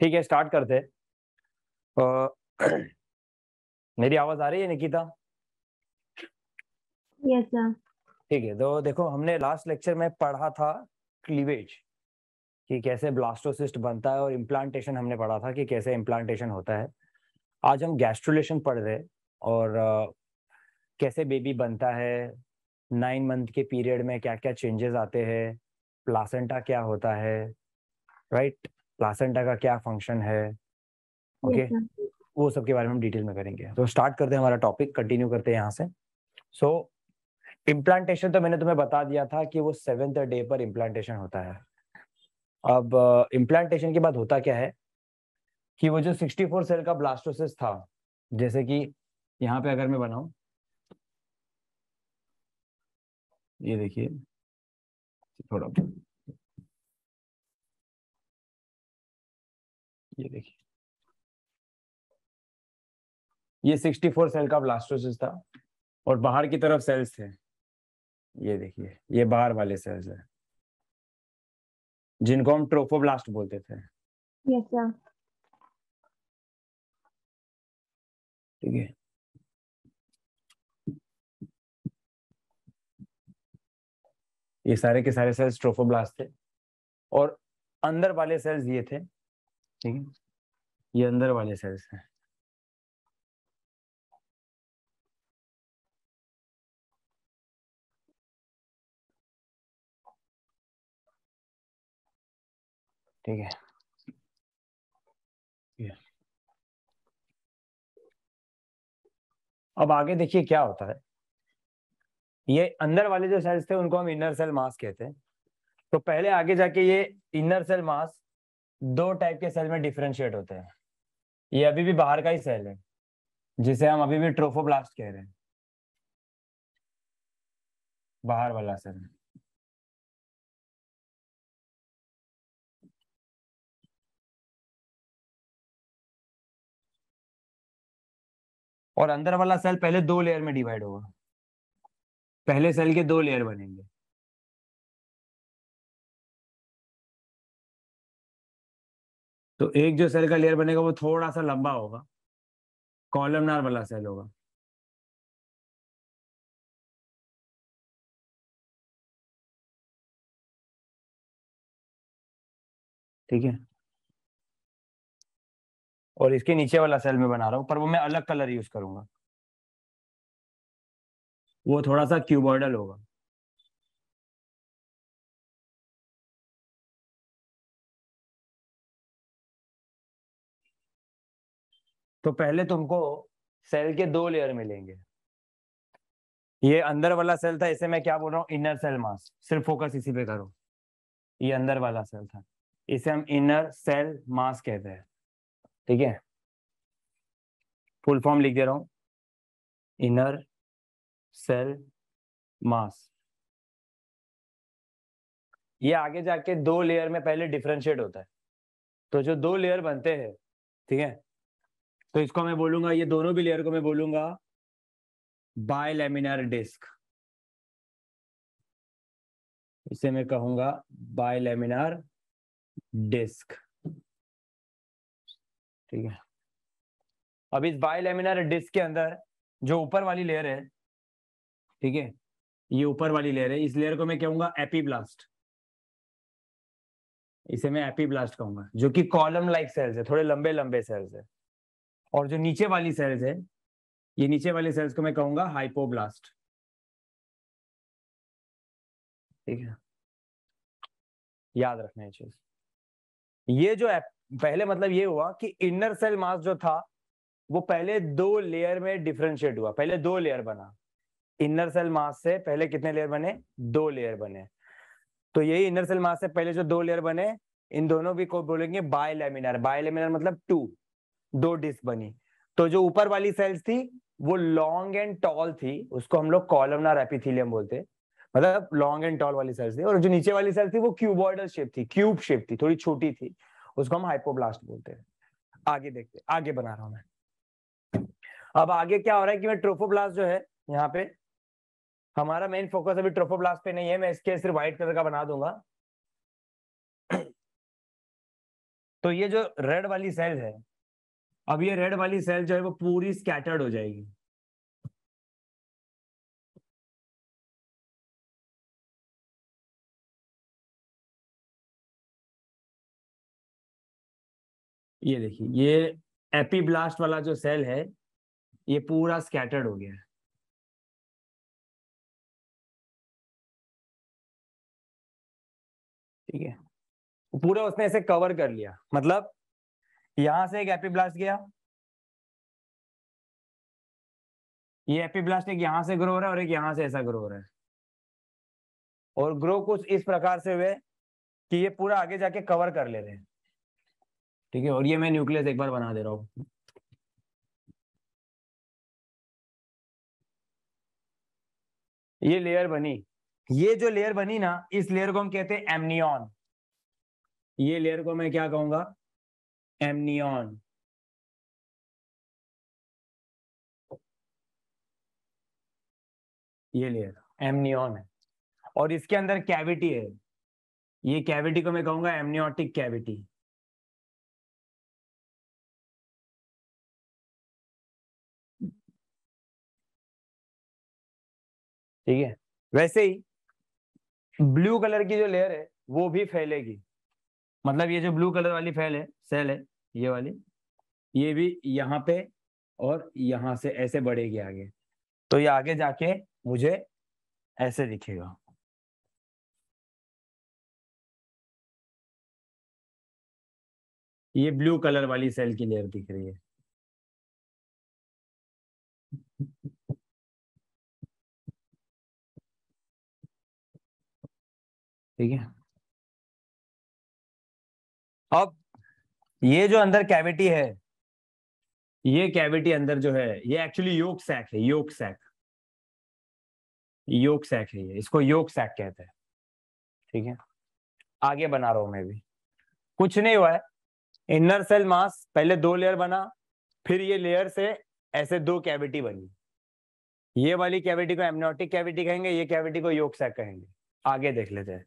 ठीक है स्टार्ट करते आ, मेरी आवाज आ रही है निकिता यस ठीक है तो देखो हमने लास्ट लेक्चर में पढ़ा था क्लीवेज कि कैसे ब्लास्टोसिस्ट बनता है और इम्प्लांटेशन हमने पढ़ा था कि कैसे इम्प्लांटेशन होता है आज हम गैस्ट्रोलेशन पढ़ रहे और कैसे बेबी बनता है नाइन मंथ के पीरियड में क्या क्या चेंजेस आते हैं प्लासेंटा क्या होता है राइट right? प्लासेंटा का क्या फंक्शन है ओके okay? वो सब के बारे में हम डिटेल में करेंगे तो स्टार्ट करते हैं हमारा टॉपिक कंटिन्यू करते हैं यहाँ से सो so, इम्प्लांटेशन तो मैंने तुम्हें बता दिया था कि वो सेवेंथ डे पर इम्प्लांटेशन होता है अब इम्प्लांटेशन uh, के बाद होता क्या है कि वो जो 64 सेल का ब्लास्टोसिस था जैसे कि यहाँ पे अगर मैं बनाऊ ये देखिए थोड़ा ये देखिए ये 64 सेल का ब्लास्टोसिस था और बाहर की तरफ सेल्स थे ये देखिए ये बाहर वाले सेल्स हैं जिनको हम ट्रोफोब्लास्ट बोलते थे yes, ठीक है ये सारे के सारे सेल्स ट्रोफोब्लास्ट थे और अंदर वाले सेल्स ये थे ठीक है ये अंदर वाले सेल्स हैं ठीक है अब आगे देखिए क्या होता है ये अंदर वाले जो सेल्स थे उनको हम इनर सेल मास कहते हैं तो पहले आगे जाके ये इनर सेल मास दो टाइप के सेल में डिफ्रेंशिएट होते हैं ये अभी भी बाहर का ही सेल है जिसे हम अभी भी ट्रोफोब्लास्ट कह रहे हैं बाहर वाला सेल और अंदर वाला सेल पहले दो लेयर में डिवाइड होगा पहले सेल के दो लेयर बनेंगे तो एक जो सेल का लेयर बनेगा वो थोड़ा सा लंबा होगा कॉलमनार वाला सेल होगा ठीक है और इसके नीचे वाला सेल में बना रहा हूं पर वो मैं अलग कलर यूज करूंगा वो थोड़ा सा क्यूबॉर्डल होगा तो पहले तुमको सेल के दो लेयर मिलेंगे ये अंदर वाला सेल था इसे मैं क्या बोल रहा हूँ इनर सेल मास सिर्फ फोकस इसी पे करो ये अंदर वाला सेल था इसे हम इनर सेल मास कहते हैं ठीक है फुल फॉर्म लिख दे रहा हूं इनर सेल मास ये आगे जाके दो लेयर में पहले डिफ्रेंशिएट होता है तो जो दो लेयर बनते हैं ठीक है तो इसको मैं बोलूंगा ये दोनों भी लेयर को मैं बोलूंगा बायलेमिनर डिस्क इसे मैं कहूंगा बायलेमिनर डिस्क ठीक है अब इस बायलेमिनर डिस्क के अंदर जो ऊपर वाली लेयर है ठीक है ये ऊपर वाली लेयर है इस लेयर को मैं कहूंगा एपीब्लास्ट इसे मैं एपीब्लास्ट कहूंगा जो कि कॉलम लाइक सेल्स है थोड़े लंबे लंबे सेल्स है और जो नीचे वाली सेल्स है ये नीचे वाली सेल्स को मैं कहूंगा हाइपोब्लास्ट ठीक है याद रखना ये चीज ये जो है पहले मतलब ये हुआ कि इनर सेल मास जो था वो पहले दो लेयर में डिफ्रेंशिएट हुआ पहले दो लेयर बना इनर सेल मास से पहले कितने लेयर बने दो लेयर बने तो यही इनर सेल मास से पहले जो दो लेयर बने इन दोनों भी को बोलेंगे बायलेमिनर बायलेमिनर मतलब टू दो डिस्क बनी तो जो ऊपर वाली सेल्स थी वो लॉन्ग एंड टॉल थी उसको हम लोग कॉलमनार एपिथिलियम बोलते मतलब लॉन्ग एंड टॉल वाली सेल्स थी और जो नीचे वाली सेल्स थी वो क्यूबॉइडल शेप थी क्यूब शेप थी थोड़ी छोटी थी उसको हम हाइपोब्लास्ट बोलते हैं आगे देखते आगे बना रहा हूं मैं अब आगे क्या हो रहा है कि मैं ट्रोफोब्लास्ट जो है यहाँ पे हमारा मेन फोकस अभी ट्रोफोब्लास्ट पे नहीं है मैं इसके सिर्फ व्हाइट कलर का बना दूंगा तो ये जो रेड वाली सेल है अब ये रेड वाली सेल जो है वो पूरी स्कैटर्ड हो जाएगी ये देखिए ये एपीब्लास्ट वाला जो सेल है ये पूरा स्कैटर्ड हो गया है ठीक है पूरा उसने ऐसे कवर कर लिया मतलब यहां से एक एपी ब्लास्ट गया ये एपी ब्लास्ट एक यहां से ग्रो हो रहा है और एक यहां से ऐसा ग्रो हो रहा है और ग्रो कुछ इस प्रकार से हुए कि ये पूरा आगे जाके कवर कर ले रहे हैं ठीक है और ये मैं न्यूक्लियस एक बार बना दे रहा हूं ये लेयर बनी ये जो लेयर बनी ना इस लेयर को हम कहते हैं एमनियन ये लेयर को मैं क्या कहूंगा amnion ये लेयर एमनियन है और इसके अंदर कैविटी है ये कैविटी को मैं कहूंगा एमनियोटिक कैविटी ठीक है वैसे ही ब्लू कलर की जो लेयर है वो भी फैलेगी मतलब ये जो ब्लू कलर वाली फैल है सेल है ये वाली ये भी यहाँ पे और यहाँ से ऐसे बढ़ेगी आगे तो ये आगे जाके मुझे ऐसे दिखेगा ये ब्लू कलर वाली सेल की लेयर दिख रही है ठीक है अब ये जो अंदर कैविटी है ये कैविटी अंदर जो है ये एक्चुअली योग सैक है योग सैक योग सैक है ये इसको योग सैक कहते हैं ठीक है आगे बना रहा हूं मैं भी कुछ नहीं हुआ है इनर सेल मास पहले दो लेयर बना फिर ये लेयर से ऐसे दो कैविटी बनी ये वाली कैविटी को एमनोटिक कैविटी कहेंगे ये कैविटी को योग सैक कहेंगे आगे देख लेते हैं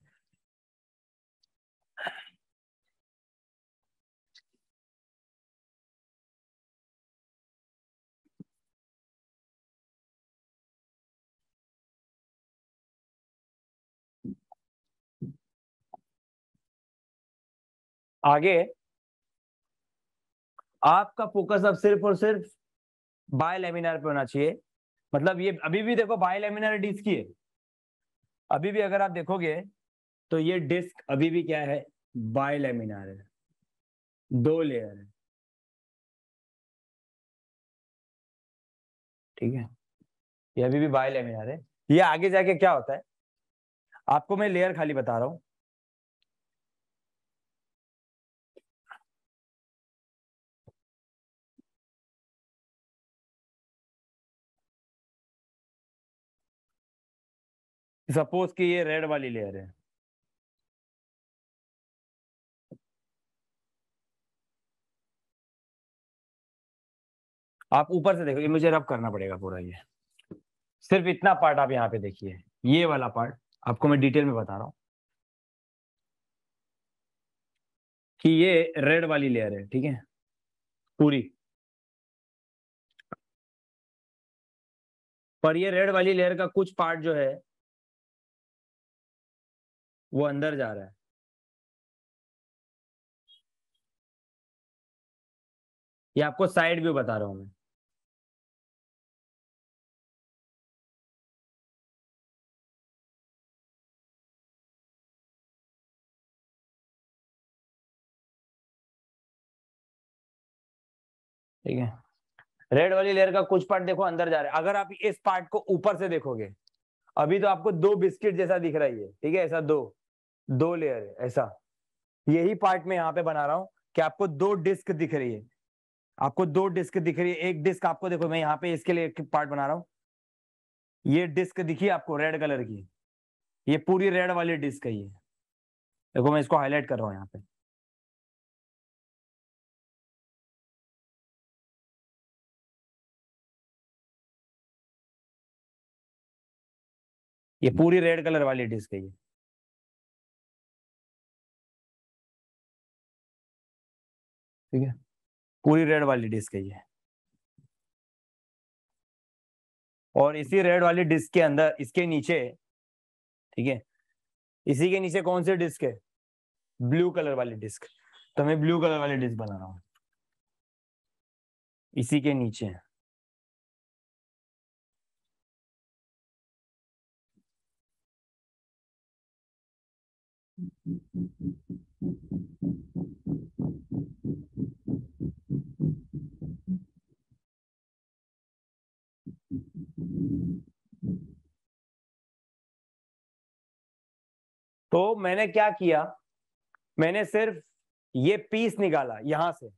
आगे आपका फोकस अब सिर्फ और सिर्फ लेमिनार पे होना चाहिए मतलब ये अभी भी देखो लेमिनार डिस्क ही है अभी भी अगर आप देखोगे तो ये डिस्क अभी भी क्या है लेमिनार है दो लेयर है ठीक है ये अभी भी लेमिनार है ये आगे जाके क्या होता है आपको मैं लेयर खाली बता रहा हूं सपोज कि ये रेड वाली लेयर है आप ऊपर से देखो ये मुझे रब करना पड़ेगा पूरा ये सिर्फ इतना पार्ट आप यहाँ पे देखिए ये वाला पार्ट आपको मैं डिटेल में बता रहा हूं कि ये रेड वाली लेयर है ठीक है पूरी पर ये रेड वाली लेयर का कुछ पार्ट जो है वो अंदर जा रहा है ये आपको साइड व्यू बता रहा हूं मैं ठीक है रेड वाली लेयर का कुछ पार्ट देखो अंदर जा रहा है अगर आप इस पार्ट को ऊपर से देखोगे अभी तो आपको दो बिस्किट जैसा दिख रही है ठीक है ऐसा दो दो लेयर है ऐसा यही पार्ट में यहाँ पे बना रहा हूं कि आपको दो डिस्क दिख रही है आपको दो डिस्क दिख रही है एक डिस्क आपको देखो मैं यहाँ पे इसके लिए एक पार्ट बना रहा हूं ये डिस्क दिखी आपको रेड कलर की ये पूरी रेड वाली डिस्क है ये देखो मैं इसको हाईलाइट कर रहा हूं यहाँ पे ये पूरी रेड कलर वाली डिस्क है ये ठीक है पूरी रेड वाली डिस्क है ये और इसी रेड वाली डिस्क के अंदर इसके नीचे ठीक है इसी के नीचे कौन सी डिस्क है ब्लू कलर वाली डिस्क तो मैं ब्लू कलर वाली डिस्क बना रहा हूं इसी के नीचे Thank you. तो मैंने क्या किया मैंने सिर्फ ये पीस निकाला यहां से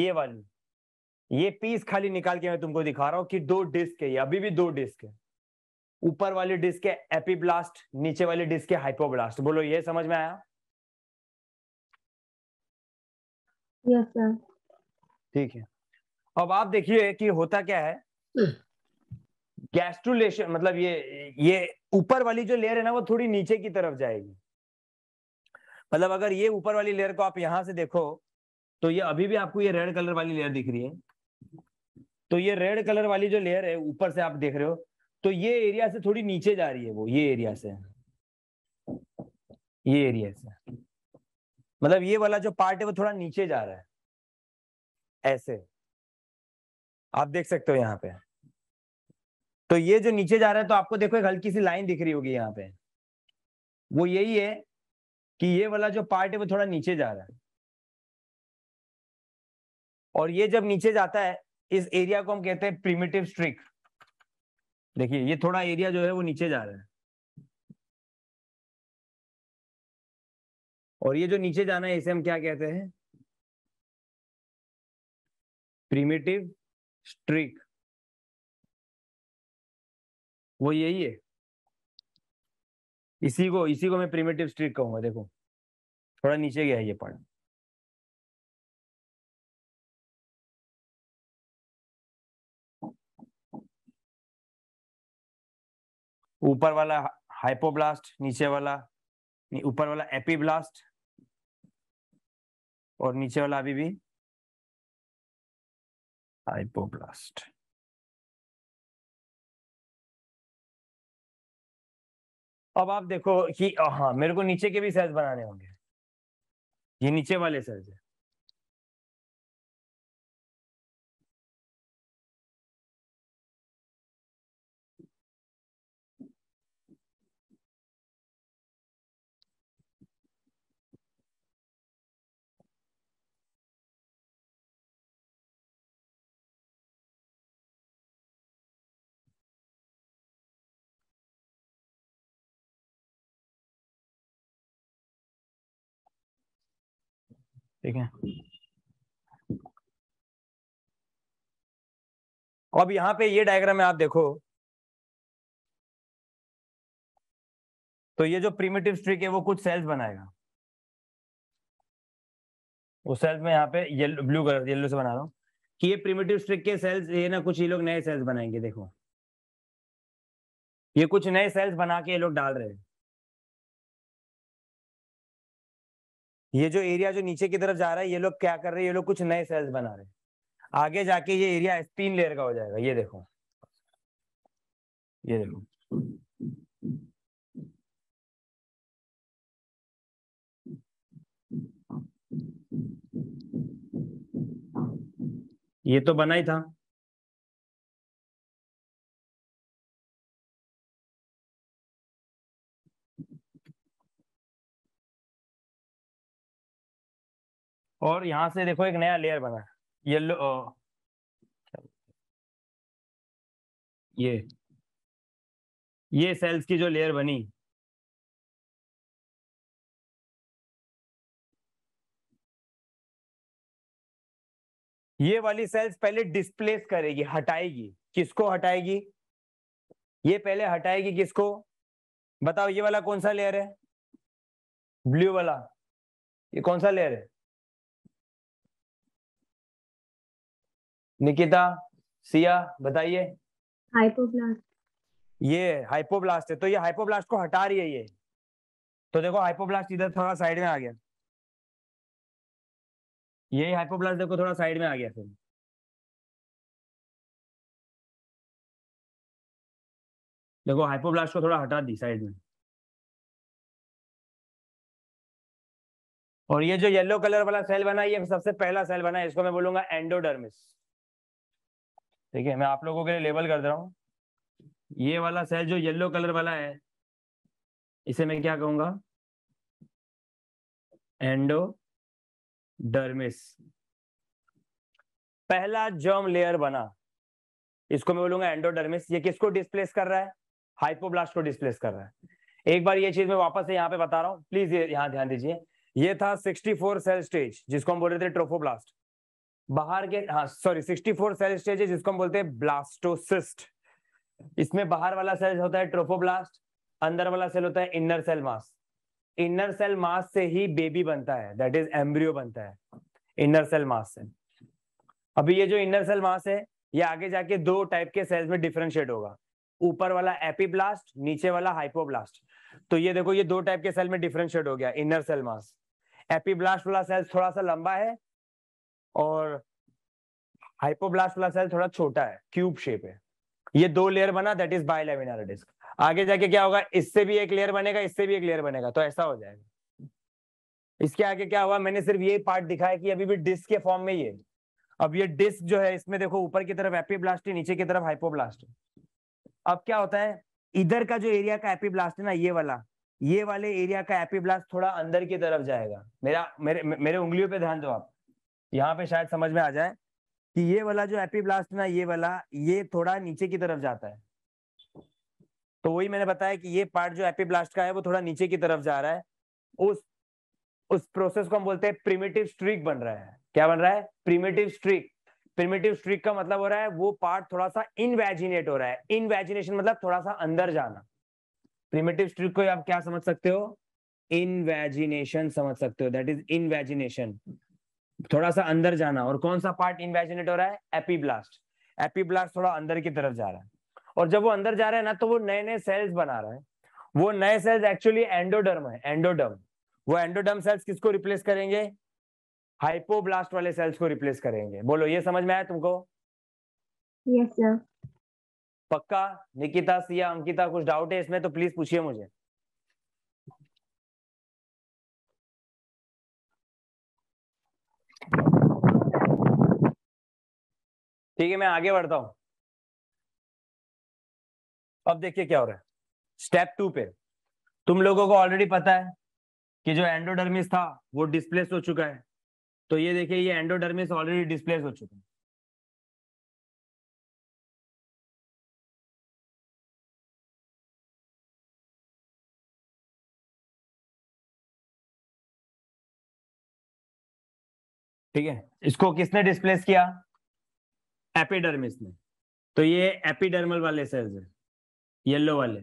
ये वाली ये पीस खाली निकाल के मैं तुमको दिखा रहा हूं कि दो डिस्क है अभी भी दो डिस्क है ऊपर वाली डिस्क है एपीब्लास्ट नीचे वाली डिस्क है हाइपोब्लास्ट बोलो ये समझ में आया यस सर ठीक है अब आप देखिए कि होता क्या है गैस्ट्रुलेशन hmm. मतलब ये ये ऊपर वाली जो लेयर है ना वो थोड़ी नीचे की तरफ जाएगी मतलब अगर ये ऊपर वाली लेयर को आप यहां से देखो तो ये अभी भी आपको ये रेड कलर वाली लेयर दिख रही है तो ये रेड कलर वाली जो लेयर है ऊपर से आप देख रहे हो तो ये एरिया से थोड़ी नीचे जा रही है वो ये एरिया से ये एरिया से मतलब ये वाला जो पार्ट है वो थोड़ा नीचे जा रहा है ऐसे आप देख सकते हो यहाँ पे तो ये जो नीचे जा रहा है तो आपको देखो एक हल्की सी लाइन दिख रही होगी यहाँ पे वो यही है कि ये वाला जो पार्ट है वो थोड़ा नीचे जा रहा है और ये जब नीचे जाता है इस एरिया को हम कहते हैं प्रीमेटिव स्ट्रिक देखिए ये थोड़ा एरिया जो है वो नीचे जा रहा है और ये जो नीचे जाना है इसे हम क्या कहते हैं प्रीमेटिव स्ट्रिक वो यही है इसी को इसी को मैं प्रिमेटिव स्ट्रीट कहूंगा देखो थोड़ा नीचे गया है ये पॉइंट ऊपर वाला हाइपोब्लास्ट नीचे वाला ऊपर वाला एपीब्लास्ट और नीचे वाला अभी भी हाइपोब्लास्ट अब आप देखो कि हाँ मेरे को नीचे के भी सेल्स बनाने होंगे ये नीचे वाले सेल्स है ठीक है अब यहां पे ये डायग्राम है आप देखो तो ये जो प्रीमेटिव स्ट्रिक है वो कुछ सेल्स बनाएगा वो सेल्स में यहाँ पे येलो ब्लू कलर येलो से बना रहा हूँ कि ये प्रीमेटिव स्ट्रिक के सेल्स ये ना कुछ ये लोग नए सेल्स बनाएंगे देखो ये कुछ नए सेल्स बना के ये लोग डाल रहे हैं ये जो एरिया जो नीचे की तरफ जा रहा है ये लोग क्या कर रहे हैं ये लोग कुछ नए सेल्स बना रहे हैं आगे जाके ये एरिया तीन लेयर का हो जाएगा ये देखो ये देखो ये तो बना ही था और यहां से देखो एक नया लेयर बना येलो ये ये सेल्स की जो लेयर बनी ये वाली सेल्स पहले डिस्प्लेस करेगी हटाएगी किसको हटाएगी ये पहले हटाएगी किसको बताओ ये वाला कौन सा लेयर है ब्लू वाला ये कौन सा लेयर है निकिता सिया बताइए ये हाइपोब्लास्ट है तो ये हाइपोब्लास्ट को हटा रही है ये तो देखो हाइपोब्लास्ट इधर थोड़ा साइड में आ गया ये हाइपोब्लास्ट देखो थोड़ा साइड में आ गया फिर देखो हाइपोब्लास्ट को थोड़ा हटा दी साइड में और ये जो येलो कलर वाला सेल बना ये सबसे पहला सेल बना है इसको मैं बोलूंगा एंडोडर्मिस ठीक है मैं आप लोगों के लिए लेबल कर दे रहा हूँ ये वाला सेल जो येलो कलर वाला है इसे मैं क्या कहूंगा एंडो डरमिस पहला जर्म लेयर बना इसको मैं बोलूंगा एंडोडर्मिस ये किसको डिस्प्लेस कर रहा है हाइपोब्लास्ट को डिस्प्लेस कर रहा है एक बार ये चीज मैं वापस से यहां पे बता रहा हूं प्लीज ये यहां ध्यान दीजिए ये था 64 सेल स्टेज जिसको हम बोल रहे थे ट्रोफोब्लास्ट बाहर के हाँ सॉरी फोर सेल है जिसको हम बोलते हैं ब्लास्टोसिस्ट इसमें बाहर वाला सेल होता है ट्रोफोब्लास्ट अंदर वाला सेल होता है inner cell mass inner cell mass से ही बेबी बनता है दैट इज एम्ब्रियो बनता है इनर सेल मास से अभी ये जो इनर सेल मास है ये आगे जाके दो टाइप के सेल्स में डिफ्रेंशिएट होगा ऊपर वाला एपीब्लास्ट नीचे वाला हाइपोब्लास्ट तो ये देखो ये दो टाइप के सेल में डिफ्रेंशिएट हो गया इनर सेल मास एपीब्लास्ट वाला सेल थोड़ा सा लंबा है और हाइपोब्लास्ट वाला सेल थोड़ा छोटा है क्यूब शेप है ये दो लेयर बना दैट इज बाइलेमिनार डिस्क आगे जाके क्या होगा इससे भी एक लेयर बनेगा इससे भी एक लेयर बनेगा तो ऐसा हो जाएगा इसके आगे क्या हुआ मैंने सिर्फ ये पार्ट दिखाया कि अभी भी डिस्क के फॉर्म में ये अब ये डिस्क जो है इसमें देखो ऊपर की तरफ एपीब्लास्ट है नीचे की तरफ हाइपोब्लास्ट है अब क्या होता है इधर का जो एरिया का एपीब्लास्ट है ना ये वाला ये वाले एरिया का एपीब्लास्ट थोड़ा अंदर की तरफ जाएगा मेरा मेरे मेरे उंगलियों पे ध्यान दो आप यहाँ पे शायद समझ में आ जाए कि ये वाला जो एपीब्लास्ट ना ये वाला ये थोड़ा नीचे की तरफ जाता है तो वही मैंने बताया कि ये पार्ट जो एपीब्लास्ट का है वो थोड़ा नीचे की तरफ जा रहा है उस उस प्रोसेस को हम बोलते हैं प्रिमेटिव स्ट्रीक बन रहा है क्या बन रहा है प्रिमेटिव स्ट्रीक प्रिमेटिव स्ट्रीक का मतलब हो रहा है वो पार्ट थोड़ा सा इनवेजिनेट हो रहा है इनवेजिनेशन मतलब थोड़ा सा अंदर जाना प्रिमेटिव स्ट्रीक को आप क्या समझ सकते हो इनवेजिनेशन समझ सकते हो दैट इज इनवेजिनेशन थोड़ा सा अंदर जाना और कौन सा पार्ट इन्वेजिनेट हो रहा है एपीब्लास्ट एपीब्लास्ट थोड़ा अंदर की तरफ जा रहा है और जब वो अंदर जा रहा है ना तो वो नए नए सेल्स बना रहा है वो नए सेल्स एक्चुअली एंडोडर्म है एंडोडर्म वो एंडोडर्म सेल्स किसको रिप्लेस करेंगे हाइपोब्लास्ट वाले सेल्स को रिप्लेस करेंगे बोलो ये समझ में आया तुमको यस yes, सर पक्का निकिता सिया अंकिता कुछ डाउट है इसमें तो प्लीज पूछिए मुझे यस ठीक है मैं आगे बढ़ता हूं अब देखिए क्या हो रहा है स्टेप टू पे तुम लोगों को ऑलरेडी पता है कि जो एंडोडर्मिस था वो डिस्प्लेस हो चुका है तो ये देखिए ये एंडोडर्मिस ऑलरेडी डिस्प्लेस हो चुका है ठीक है इसको किसने डिस्प्लेस किया एपिडर्मिस में तो ये एपिडर्मल वाले सेल्स है येलो वाले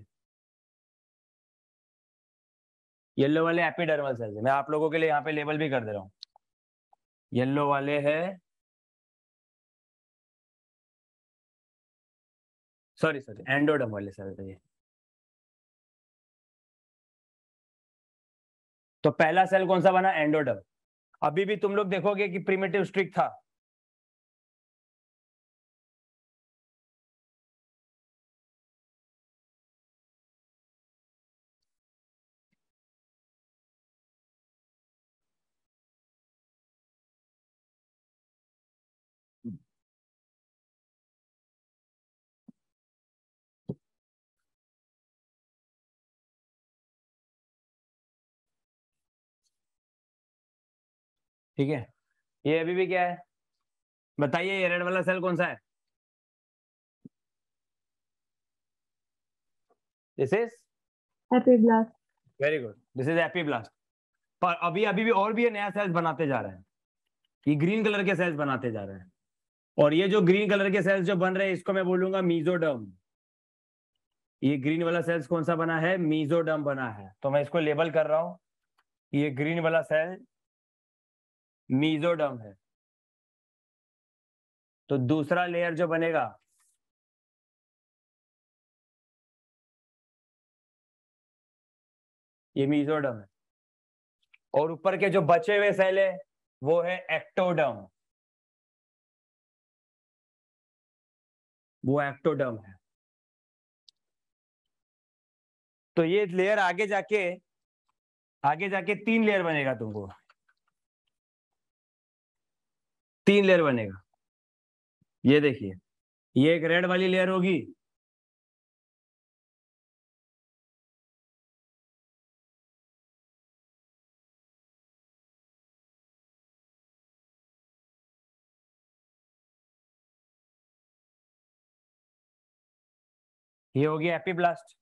येलो वाले एपिडर्मल सेल्स है मैं आप लोगों के लिए यहाँ पे लेबल भी कर दे रहा हूं येलो वाले है सॉरी सॉरी एंडोडम वाले सेल्स है ये तो पहला सेल कौन सा बना एंडोडम अभी भी तुम लोग देखोगे कि प्रीमेटिव स्ट्रिक था ठीक है ये अभी भी क्या है बताइए ये रेड वाला सेल कौन सा है this is hypoblast very good this is hypoblast पर अभी अभी भी और भी ये नया सेल्स बनाते जा रहे हैं ये ग्रीन कलर के सेल्स बनाते जा रहे हैं और ये जो ग्रीन कलर के सेल्स जो बन रहे हैं इसको मैं बोलूंगा मीजोडर्म ये ग्रीन वाला सेल्स कौन सा बना है मीजोडर्म बना है तो मैं इसको लेबल कर रहा हूं ये ग्रीन वाला सेल मीजोडम है तो दूसरा लेयर जो बनेगा ये मीजोडम है और ऊपर के जो बचे हुए सेल है वो है एक्टोडम वो एक्टोडम है तो ये लेयर आगे जाके आगे जाके तीन लेयर बनेगा तुमको तीन लेयर बनेगा ये देखिए ये एक रेड वाली लेयर होगी ये होगी एपी ब्लास्ट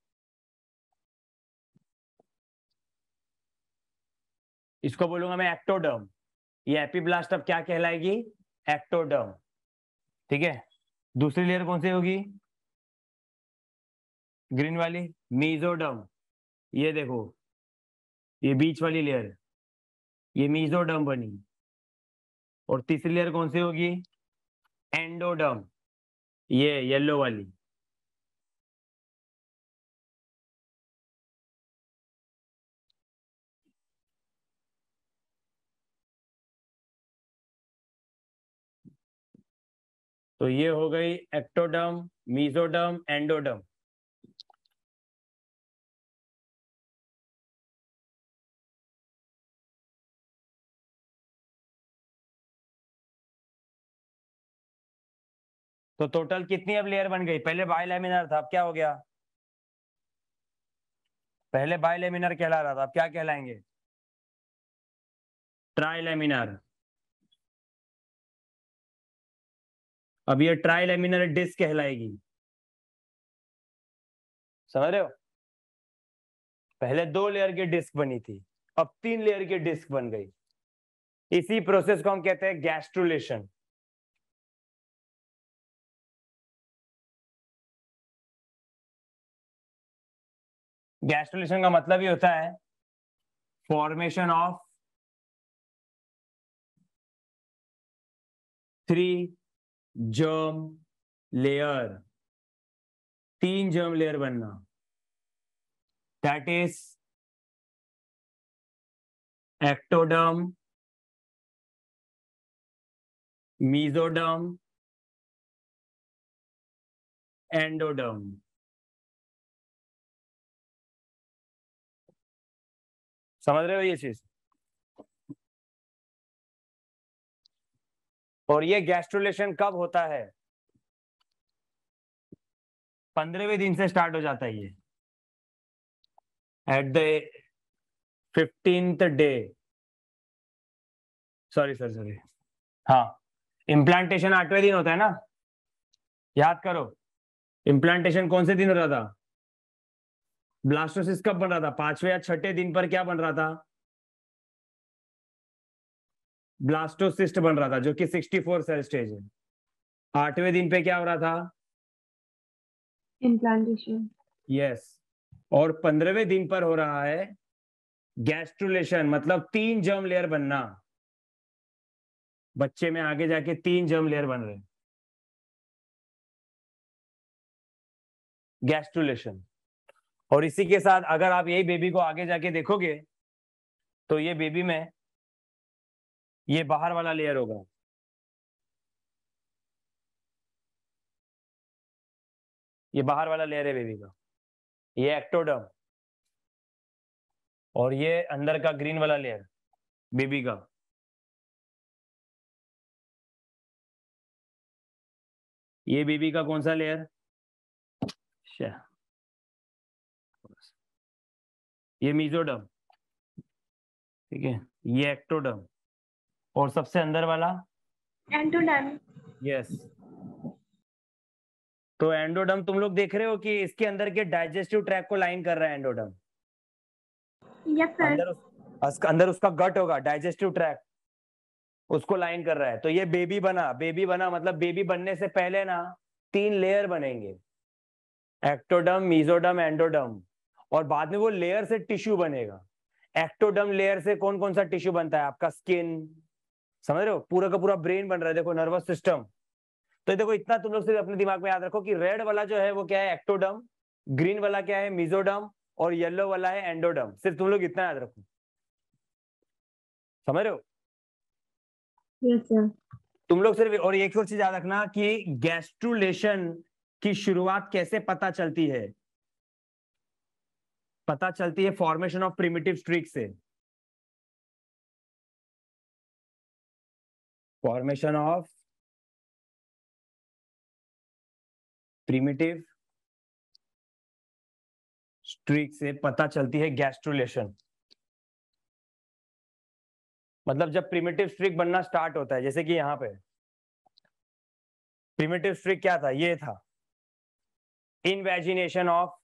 इसको बोलूंगा मैं एक्टोडर्म ये एपी ब्लास्ट अब क्या कहलाएगी एक्टोडर्म ठीक है दूसरी लेयर कौन सी होगी ग्रीन वाली मीजोडम ये देखो ये बीच वाली लेयर ये मीजोडम बनी और तीसरी लेयर कौन सी होगी एंडोडम ये येलो वाली तो ये हो गई एक्टोडम मीजोडम एंडोडम तो टोटल कितनी अब लेयर बन गई पहले बायलेमिनर था अब क्या हो गया पहले बायलेमिनर कहला रहा था अब क्या कहलाएंगे ट्राइलेमिनर अब ये ट्राइलेमिनर डिस्क कहलाएगी समझ रहे हो पहले दो लेयर की डिस्क बनी थी अब तीन लेयर की डिस्क बन गई इसी प्रोसेस को हम कहते हैं गैस्ट्रोलेशन गैस्ट्रुलेशन का मतलब ये होता है formation of three germ layer तीन जर्म लेयर बनना that is ectoderm mesoderm endoderm समझ रहे हो ये चीज और ये गैस्ट्रोलेशन कब होता है पंद्रहवें दिन से स्टार्ट हो जाता है ये at the fifteenth day sorry sir sorry हाँ इम्प्लांटेशन आठवें दिन होता है ना याद करो इम्प्लांटेशन कौन से दिन हो रहा था ब्लास्टोसिस कब बन रहा था पांचवे या छठे दिन पर क्या बन रहा था ब्लास्टोसिस्ट बन रहा था जो कि 64 सेल स्टेज है आठवें दिन पे क्या हो रहा था इम्प्लांटेशन यस yes. और पंद्रहवें दिन पर हो रहा है गैस्ट्रुलेशन मतलब तीन जर्म लेयर बनना बच्चे में आगे जाके तीन जर्म लेयर बन रहे गैस्ट्रुलेशन और इसी के साथ अगर आप यही बेबी को आगे जाके देखोगे तो ये बेबी में ये बाहर वाला लेयर होगा ये बाहर वाला लेयर है बेबी का ये एक्टोडर्म और ये अंदर का ग्रीन वाला लेयर बेबी का ये बेबी का कौन सा लेयर अच्छा। ये मीजोडम ठीक है ये एक्टोडम और सबसे अंदर वाला एंडोडम यस तो एंडोडम तुम लोग देख रहे हो कि इसके अंदर के डाइजेस्टिव ट्रैक को लाइन कर रहा है एंडोडम यस सर अंदर, अंदर उसका गट होगा डाइजेस्टिव ट्रैक उसको लाइन कर रहा है तो ये बेबी बना बेबी बना मतलब बेबी बनने से पहले ना तीन लेयर बनेंगे एक्टोडम मीजोडम एंडोडम और बाद में वो लेयर से टिश्यू बनेगा एक्टोडम लेयर से कौन कौन सा टिश्यू बनता है आपका स्किन समझ रहे हो पूरा का पूरा ब्रेन बन रहा है देखो नर्वस सिस्टम तो देखो इतना तुम लोग सिर्फ अपने दिमाग में याद रखो कि रेड वाला जो है वो क्या है एक्टोडम ग्रीन वाला क्या है मिजोडम और येलो वाला है एंडोडम सिर्फ तुम लोग इतना याद रखो समझ रहे हो yes, तुम लोग सिर्फ और एक और चीज याद रखना कि गैस्ट्रुलेशन की शुरुआत कैसे पता चलती है पता चलती है फॉर्मेशन ऑफ प्रिमिटिव स्ट्रीक से formation of प्रीमिटिव स्ट्रीक से पता चलती है गैस्ट्रोलेशन मतलब जब प्रीमिटिव स्ट्रिक बनना स्टार्ट होता है जैसे कि यहां पे प्रीमिटिव स्ट्रिक क्या था ये था इनवेजिनेशन ऑफ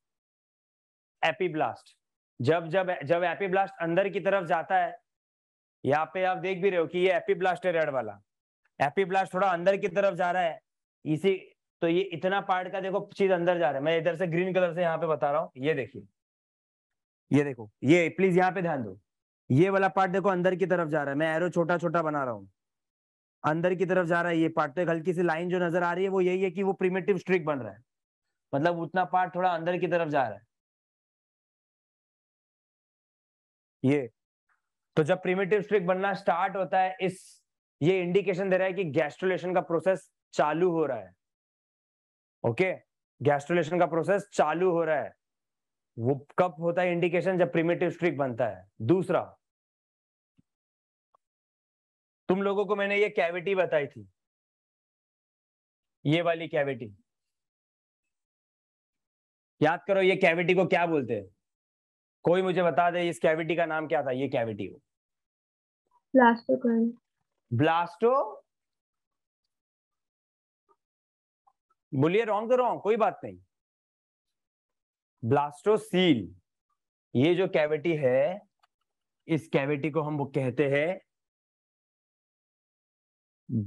एपीब्लास्ट जब जब जब एपीब्लास्ट अंदर की तरफ जाता है यहाँ पे आप देख भी रहे हो कि ये एपीब्लास्ट है रेड वाला एपी ब्लास्ट थोड़ा अंदर की तरफ जा रहा है इसी तो ये इतना पार्ट का देखो चीज अंदर जा रहा है मैं इधर से ग्रीन कलर से यहाँ पे बता रहा हूँ ये देखिए ये देखो ये प्लीज यहाँ पे ध्यान दो ये वाला पार्ट देखो अंदर की तरफ जा रहा है मैं एरो छोटा छोटा बना रहा हूँ अंदर की तरफ जा रहा है ये पार्ट तो हल्की सी लाइन जो नजर आ रही है वो यही है कि वो प्रीमेटिव स्ट्रिक बन रहा है मतलब उतना पार्ट थोड़ा अंदर की तरफ जा रहा है ये तो जब प्रीमेटिव स्ट्रिक बनना स्टार्ट होता है इस ये इंडिकेशन दे रहा है कि गैस्ट्रोलेशन का प्रोसेस चालू हो रहा है ओके गैस्ट्रोलेशन का प्रोसेस चालू हो रहा है वो कब होता है इंडिकेशन जब प्रिमेटिव स्ट्रिक बनता है दूसरा तुम लोगों को मैंने ये कैविटी बताई थी ये वाली कैविटी याद करो ये कैविटी को क्या बोलते हैं कोई मुझे बता दे इस कैविटी का नाम क्या था ये कैविटी हो प्लास्टिक ब्लास्टो बोलिए रॉन्ग तो रॉन्ग कोई बात नहीं ब्लास्टोसील ये जो कैविटी है इस कैविटी को हम कहते हैं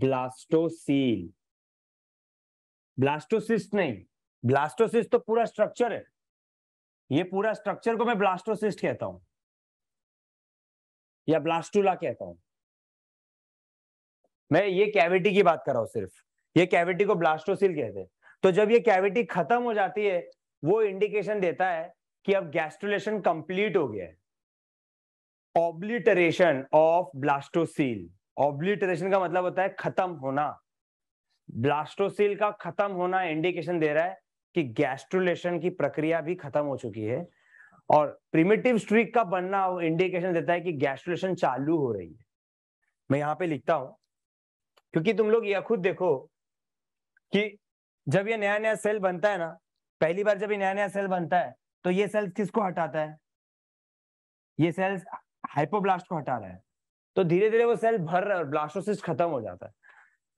ब्लास्टोसील ब्लास्टोसिस्ट नहीं ब्लास्टोसिस्ट तो पूरा स्ट्रक्चर है ये पूरा स्ट्रक्चर को मैं ब्लास्टोसिस्ट कहता हूं या ब्लास्टूला कहता हूं मैं ये कैविटी की बात कर रहा हूं सिर्फ ये कैविटी को ब्लास्टोसिल कहते हैं तो जब ये कैविटी खत्म हो जाती है वो इंडिकेशन देता है कि अब गैस्ट्रोलेशन कंप्लीट हो गया है ऑब्लिटरेशन ऑफ ब्लास्टोसील ऑब्लिटरेशन का मतलब होता है खत्म होना ब्लास्टोसील का खत्म होना इंडिकेशन दे रहा है कि गैस्ट्रोलेशन की प्रक्रिया भी खत्म हो चुकी है और प्रिमेटिव स्ट्रीक का बनना इंडिकेशन देता है कि गैस्ट्रोलेशन चालू हो रही है मैं यहां पे लिखता हूं क्योंकि तुम लोग यह खुद देखो कि जब ये नया नया सेल बनता है ना पहली बार जब ये नया नया सेल बनता है तो ये सेल्स किसको हटाता है ये सेल्स हाइपोब्लास्ट को हटा रहा है तो धीरे धीरे वो सेल भर रहा है और ब्लास्टोसिस खत्म हो जाता है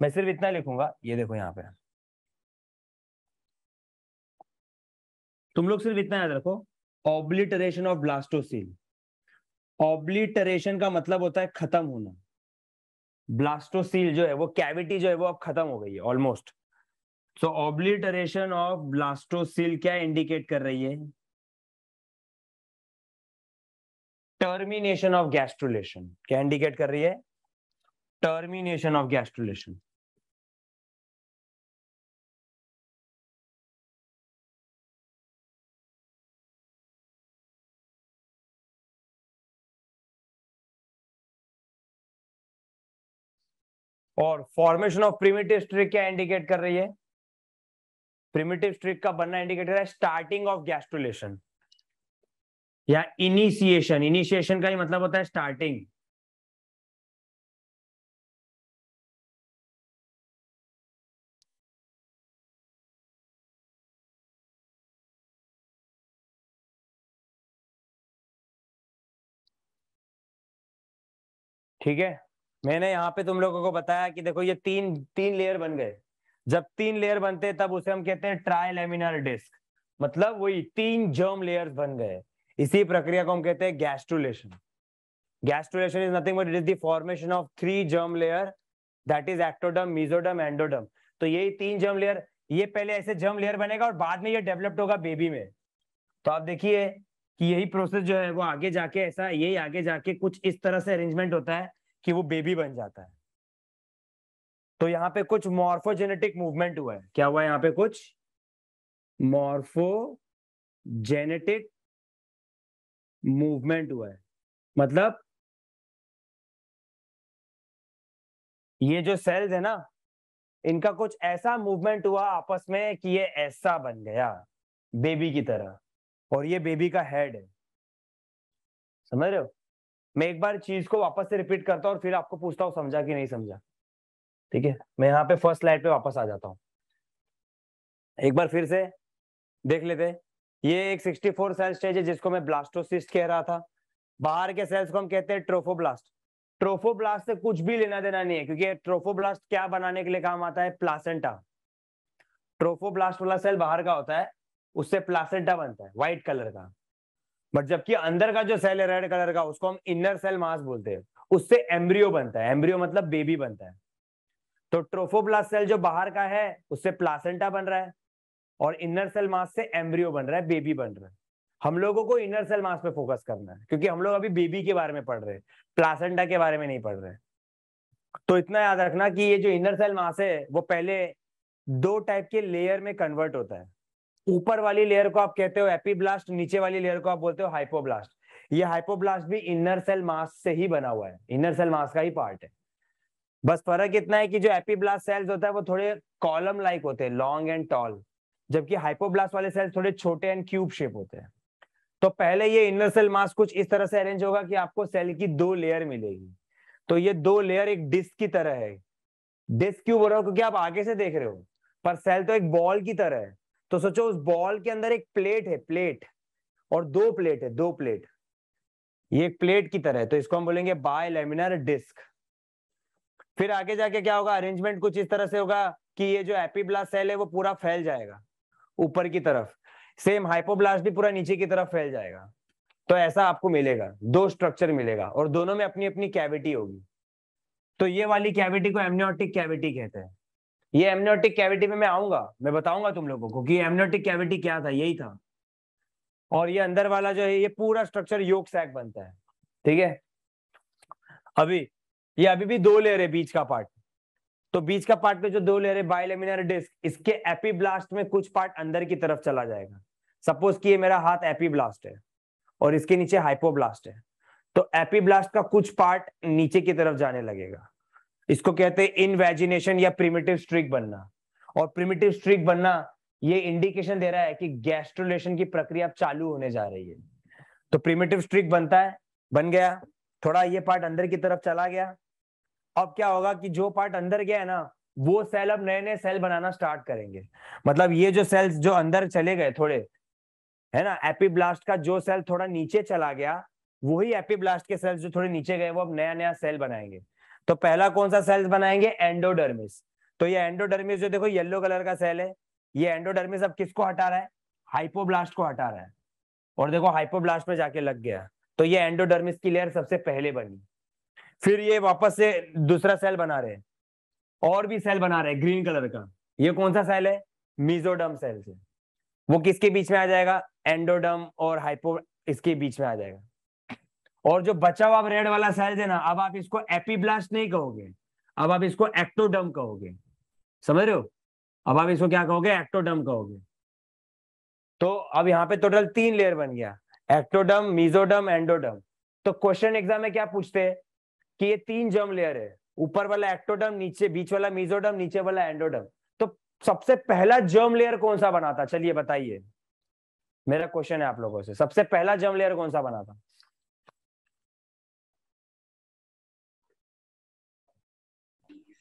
मैं सिर्फ इतना लिखूंगा ये देखो यहाँ पे तुम लोग सिर्फ इतना याद रखो ऑब्लिटरेशन ऑफ ब्लास्टोसिल ऑब्लिटरेशन का मतलब होता है खत्म होना ब्लास्टोसील जो है वो कैविटी जो है वो अब खत्म हो गई है almost so obliteration of blastocoel क्या इंडिकेट कर रही है टर्मिनेशन ऑफ गैस्ट्रोलेशन क्या इंडिकेट कर रही है टर्मिनेशन ऑफ गैस्ट्रोलेशन और फॉर्मेशन ऑफ प्रिमेटिव स्ट्रिक क्या इंडिकेट कर रही है प्रिमेटिव स्ट्रिक का बनना इंडिकेट कर रहा है स्टार्टिंग ऑफ गैस्ट्रोलेशन या इनिशिएशन इनिशिएशन का ही मतलब होता है स्टार्टिंग ठीक है मैंने यहाँ पे तुम लोगों को बताया कि देखो ये तीन तीन लेयर बन गए जब तीन लेयर बनते तब उसे हम कहते हैं ट्राइलेमिनर डिस्क मतलब वही तीन जर्म लेयर्स बन गए इसी प्रक्रिया को हम कहते हैं gastrulation gastrulation is nothing but it is the formation of three germ layer that is ectoderm mesoderm endoderm तो यही तीन जर्म लेयर ये पहले ऐसे जर्म लेयर बनेगा और बाद में ये डेवलप्ड होगा बेबी में तो आप देखिए कि यही प्रोसेस जो है वो आगे जाके ऐसा यही आगे जाके कुछ इस तरह से अरेंजमेंट होता है कि वो बेबी बन जाता है तो यहाँ पे कुछ मॉर्फोजेनेटिक मूवमेंट हुआ है क्या हुआ है यहां पे कुछ मॉर्फोजेनेटिक मूवमेंट हुआ है मतलब ये जो सेल्स है ना इनका कुछ ऐसा मूवमेंट हुआ आपस में कि ये ऐसा बन गया बेबी की तरह और ये बेबी का हेड है समझ रहे हो मैं एक बार चीज को वापस से रिपीट करता हूँ और फिर आपको पूछता हूँ समझा कि नहीं समझा ठीक है मैं यहाँ पे फर्स्ट स्लाइड पे वापस आ जाता हूँ एक बार फिर से देख लेते ये एक 64 सेल स्टेज है जिसको मैं ब्लास्टोसिस्ट कह रहा था बाहर के सेल्स को हम कहते हैं ट्रोफोब्लास्ट ट्रोफोब्लास्ट से कुछ भी लेना देना नहीं है क्योंकि ट्रोफोब्लास्ट क्या बनाने के लिए काम आता है प्लासेंटा ट्रोफोब्लास्ट वाला सेल बाहर का होता है उससे प्लासेंटा बनता है व्हाइट कलर का बट जबकि अंदर का जो सेल है रेड कलर का उसको हम इनर सेल मास बोलते हैं उससे एम्ब्रियो बनता है एम्ब्रियो मतलब बेबी बनता है तो ट्रोफोब्लास्ट सेल जो बाहर का है उससे प्लासेंटा बन रहा है और इनर सेल मास से एम्ब्रियो बन रहा है बेबी बन रहा है हम लोगों को इनर सेल मास पे फोकस करना है क्योंकि हम लोग अभी बेबी के बारे में पढ़ रहे हैं प्लासेंटा के बारे में नहीं पढ़ रहे तो इतना याद रखना कि ये जो इनर सेल मास है वो पहले दो टाइप के लेयर में कन्वर्ट होता है ऊपर वाली लेयर को आप कहते हो एपीब्लास्ट नीचे वाली लेयर को आप बोलते हो हाइपोब्लास्ट ये हाइपोब्लास्ट भी इनर सेल मास से ही बना हुआ है इनर सेल मास का ही पार्ट है बस फर्क इतना है कि जो एपीब्लास्ट सेल्स होता है वो थोड़े कॉलम लाइक होते हैं लॉन्ग एंड टॉल जबकि हाइपोब्लास्ट वाले सेल्स थोड़े छोटे एंड क्यूब शेप होते हैं तो पहले ये इनर सेल मास कुछ इस तरह से अरेंज होगा कि आपको सेल की दो लेयर मिलेगी तो ये दो लेयर एक डिस्क की तरह है डिस्क क्यों बोल रहा हूँ क्योंकि आप आगे से देख रहे हो पर सेल तो एक बॉल की तरह है तो सोचो उस बॉल के अंदर एक प्लेट है प्लेट और दो प्लेट है दो प्लेट ये एक प्लेट की तरह है तो इसको हम बोलेंगे बाय लेमिनर डिस्क फिर आगे जाके क्या होगा अरेंजमेंट कुछ इस तरह से होगा कि ये जो एपीब्लास्ट सेल है वो पूरा फैल जाएगा ऊपर की तरफ सेम हाइपोब्लास्ट भी पूरा नीचे की तरफ फैल जाएगा तो ऐसा आपको मिलेगा दो स्ट्रक्चर मिलेगा और दोनों में अपनी अपनी कैविटी होगी तो ये वाली कैविटी को एमनियोटिक कैविटी कहते हैं ये एमनोटिक कैविटी में मैं आऊंगा मैं बताऊंगा तुम लोगों को कि एमनोटिक कैविटी क्या था यही था और ये अंदर वाला जो है ये पूरा स्ट्रक्चर योग सैक बनता है ठीक है अभी ये अभी भी दो लेयर है बीच का पार्ट तो बीच का पार्ट में जो दो लेयर है बायलेमिनर डिस्क इसके एपीब्लास्ट में कुछ पार्ट अंदर की तरफ चला जाएगा सपोज कि ये मेरा हाथ एपीब्लास्ट है और इसके नीचे हाइपोब्लास्ट है तो एपीब्लास्ट का कुछ पार्ट नीचे की तरफ जाने लगेगा इसको कहते हैं इनवेजिनेशन या प्रिमेटिव स्ट्रिक बनना और प्रिमेटिव स्ट्रिक बनना ये इंडिकेशन दे रहा है कि गैस्ट्रोलेशन की प्रक्रिया चालू होने जा रही है तो प्रिमेटिव स्ट्रिक बनता है बन गया थोड़ा ये पार्ट अंदर की तरफ चला गया अब क्या होगा कि जो पार्ट अंदर गया है ना वो सेल अब नए नए सेल बनाना स्टार्ट करेंगे मतलब ये जो सेल्स जो अंदर चले गए थोड़े है ना एपीब्लास्ट का जो सेल थोड़ा नीचे चला गया वही एपीब्लास्ट के सेल्स जो थोड़े नीचे गए वो अब नया नया सेल बनाएंगे तो पहला कौन सा सेल्स बनाएंगे एंडोडर्मिस तो ये एंडोडर्मिस जो देखो येलो कलर का सेल है ये एंडोडर्मिस अब किसको हटा रहा है हाइपोब्लास्ट को हटा रहा है और देखो हाइपोब्लास्ट में जाके लग गया तो ये एंडोडर्मिस की लेयर सबसे पहले बनी फिर ये वापस से दूसरा सेल बना रहे हैं और भी सेल बना रहे हैं ग्रीन कलर का ये कौन सा सेल है मिजोडम सेल से वो किसके बीच में आ जाएगा एंडोडम और हाइपो इसके बीच में आ जाएगा और जो बचा हुआ रेड वाला साइज है ना अब आप इसको एपीब्लास्ट नहीं कहोगे अब आप इसको एक्टोडम कहोगे समझ रहे हो अब आप इसको क्या कहोगे एक्टोडम कहोगे तो अब यहाँ पे टोटल तीन लेयर बन गया एक्टोडम मीजोडम एंडोडम तो क्वेश्चन एग्जाम में क्या पूछते हैं कि ये तीन जम लेयर है ऊपर वाला एक्टोडम नीचे बीच वाला मीजोडम नीचे वाला एंडोडम तो सबसे पहला जर्म लेयर कौन सा बनाता चलिए बताइए मेरा क्वेश्चन है आप लोगों से सबसे पहला जर्म लेयर कौन सा बनाता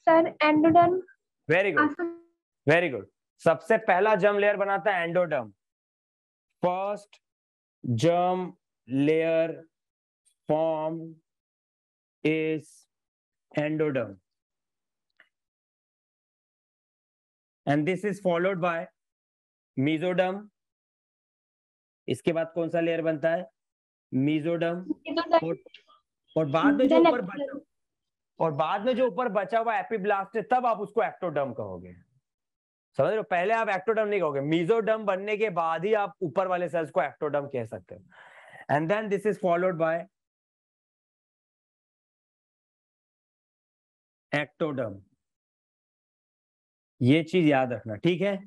sir endoderm very good very good सबसे पहला जर्म लेयर बनाता है endoderm first germ layer form is endoderm and this is followed by mesoderm इसके बाद कौन सा लेयर बनता है मिजोडम और, और बाद में जो ऊपर और बाद में जो ऊपर बचा हुआ एपिब्लास्ट है तब आप उसको एक्टोडर्म कहोगे समझ रहे हो पहले आप एक्टोडर्म नहीं कहोगे मीजोडर्म बनने के बाद ही आप ऊपर वाले सेल्स को एक्टोडर्म कह सकते हो and then this is followed by ectoderm ये चीज याद रखना ठीक है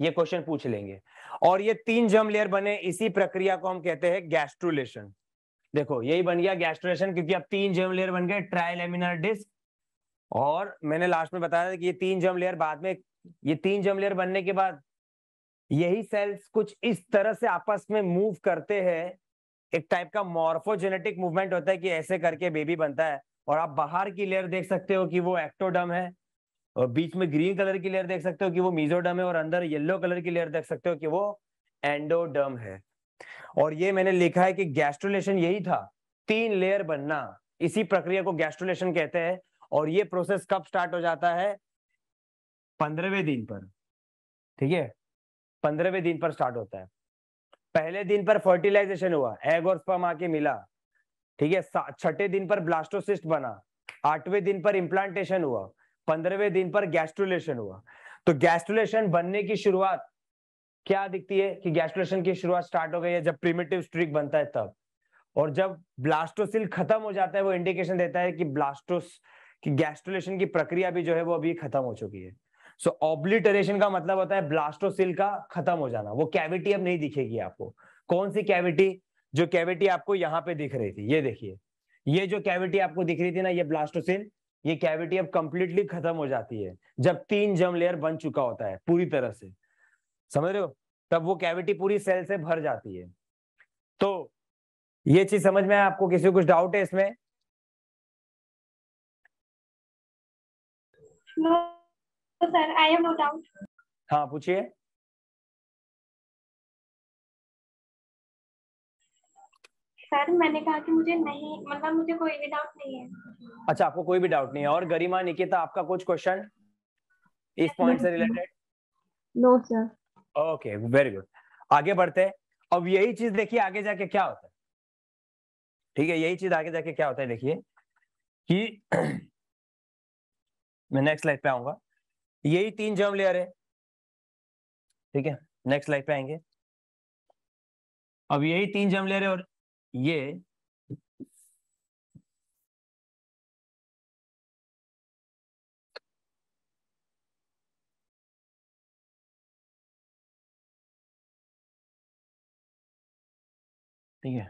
ये क्वेश्चन पूछ लेंगे और ये तीन जर्म लेयर बने इसी प्रक्रिया को हम कहते हैं गैस्ट्रुलेशन देखो यही बन गया गैस्ट्रेशन क्योंकि अब तीन जर्म लेयर बन गए ट्राइलेमिनर डिस्क और मैंने लास्ट में बताया था कि ये तीन जर्म लेयर बाद में ये तीन जर्म लेयर बनने के बाद यही सेल्स कुछ इस तरह से आपस में मूव करते हैं एक टाइप का मॉर्फोजेनेटिक मूवमेंट होता है कि ऐसे करके बेबी बनता है और आप बाहर की लेयर देख सकते हो कि वो एक्टोडम है और बीच में ग्रीन कलर की लेयर देख सकते हो कि वो मीजोडम है और अंदर येलो कलर की लेयर देख सकते हो कि वो एंडोडम है और ये मैंने लिखा है कि गैस्ट्रोलेशन यही था तीन लेयर बनना इसी प्रक्रिया को गैस्ट्रोलेशन कहते हैं और ये प्रोसेस कब स्टार्ट हो जाता है पंद्रहवें दिन पर ठीक है पंद्रहवें दिन पर स्टार्ट होता है पहले दिन पर फर्टिलाइजेशन हुआ एग और स्पर्म आके मिला ठीक है छठे दिन पर ब्लास्टोसिस्ट बना आठवें दिन पर इम्प्लांटेशन हुआ पंद्रहवें दिन पर गैस्ट्रोलेशन हुआ तो गैस्ट्रोलेशन बनने की शुरुआत क्या दिखती है कि गैस्ट्रेशन की शुरुआत स्टार्ट हो गई है जब प्रीमेटिव स्ट्रिक बनता है तब और जब ब्लास्टोसिल खत्म हो जाता है वो इंडिकेशन देता है कि ब्लास्टोस की गैस्ट्रोलेशन की प्रक्रिया भी जो है वो अभी खत्म हो चुकी है सो so, ऑब्लिटरेशन का मतलब होता है ब्लास्टोसिल का खत्म हो जाना वो कैविटी अब नहीं दिखेगी आपको कौन सी कैविटी जो कैविटी आपको यहाँ पे दिख रही थी ये देखिए ये जो कैविटी आपको दिख रही थी ना ये ब्लास्टोसिल ये कैविटी अब कंप्लीटली खत्म हो जाती है जब तीन जम लेयर बन चुका होता है पूरी तरह से समझ रहे हो तब वो कैविटी पूरी सेल से भर जाती है तो ये चीज समझ में आपको किसी को कुछ डाउट है इसमें no, हाँ पूछिए सर मैंने कहा कि मुझे नहीं मतलब मुझे कोई भी डाउट नहीं है अच्छा आपको कोई भी डाउट नहीं है और गरिमा निकिता आपका कुछ क्वेश्चन इस पॉइंट से related no sir okay very good आगे बढ़ते हैं अब यही चीज देखिए आगे जाके क्या होता है ठीक है यही चीज आगे जाके क्या होता है देखिए कि मैं नेक्स्ट लाइफ पे आऊंगा यही तीन जर्म लेयर है ठीक है नेक्स्ट लाइफ पे आएंगे अब यही तीन जर्म लेयर है और ये ठीक है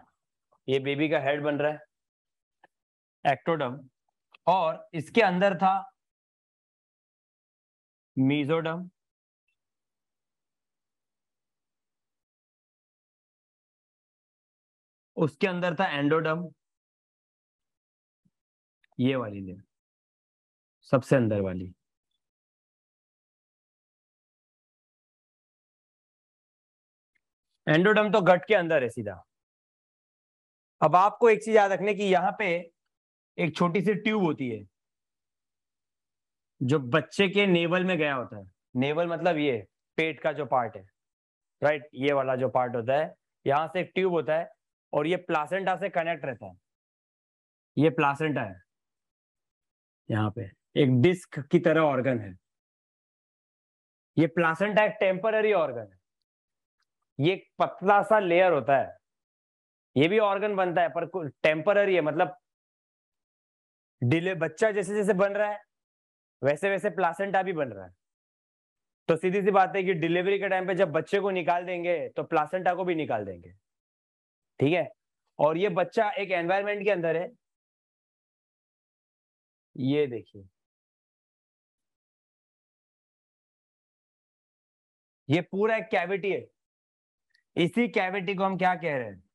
ये बेबी का हेड बन रहा है एक्टोडम और इसके अंदर था मीजोडम उसके अंदर था एंडोडम ये वाली ले सबसे अंदर वाली एंडोडम तो गट के अंदर है सीधा अब आपको एक चीज याद रखने की यहाँ पे एक छोटी सी ट्यूब होती है जो बच्चे के नेवल में गया होता है नेवल मतलब ये पेट का जो पार्ट है राइट ये वाला जो पार्ट होता है यहां से एक ट्यूब होता है और ये प्लासेंटा से कनेक्ट रहता है ये प्लासेंटा है यहाँ पे एक डिस्क की तरह ऑर्गन है ये प्लासेंटा एक टेम्पररी ऑर्गन है ये पतला सा लेयर होता है ये भी ऑर्गन बनता है पर टेम्पररी है मतलब डिले बच्चा जैसे जैसे बन रहा है वैसे वैसे प्लासेंटा भी बन रहा है तो सीधी सी बात है कि डिलीवरी के टाइम पे जब बच्चे को निकाल देंगे तो प्लासेंटा को भी निकाल देंगे ठीक है और ये बच्चा एक एनवायरमेंट के अंदर है ये देखिए ये पूरा एक कैविटी है इसी कैविटी को हम क्या कह रहे हैं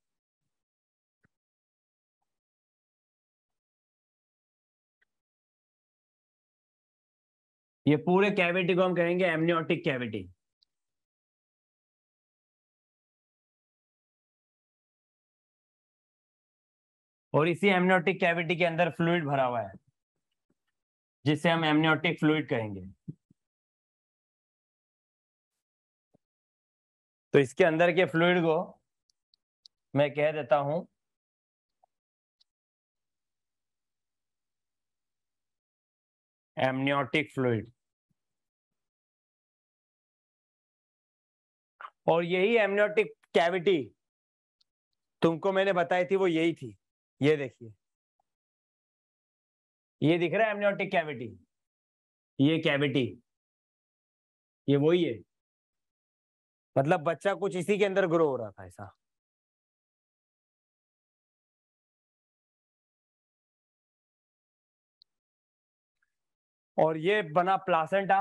ये पूरे कैविटी को हम कहेंगे एमनियोटिक कैविटी और इसी एमनियोटिक कैविटी के अंदर फ्लूड भरा हुआ है जिसे हम एमनियोटिक फ्लूड कहेंगे तो इसके अंदर के फ्लूड को मैं कह देता हूं एमनियोटिक फ्लूड और यही एमनियोटिक कैविटी तुमको मैंने बताई थी वो यही थी ये देखिए ये दिख रहा है एमनियोटिक कैविटी ये कैविटी ये वही है मतलब बच्चा कुछ इसी के अंदर ग्रो हो रहा था ऐसा और ये बना प्लासेंटा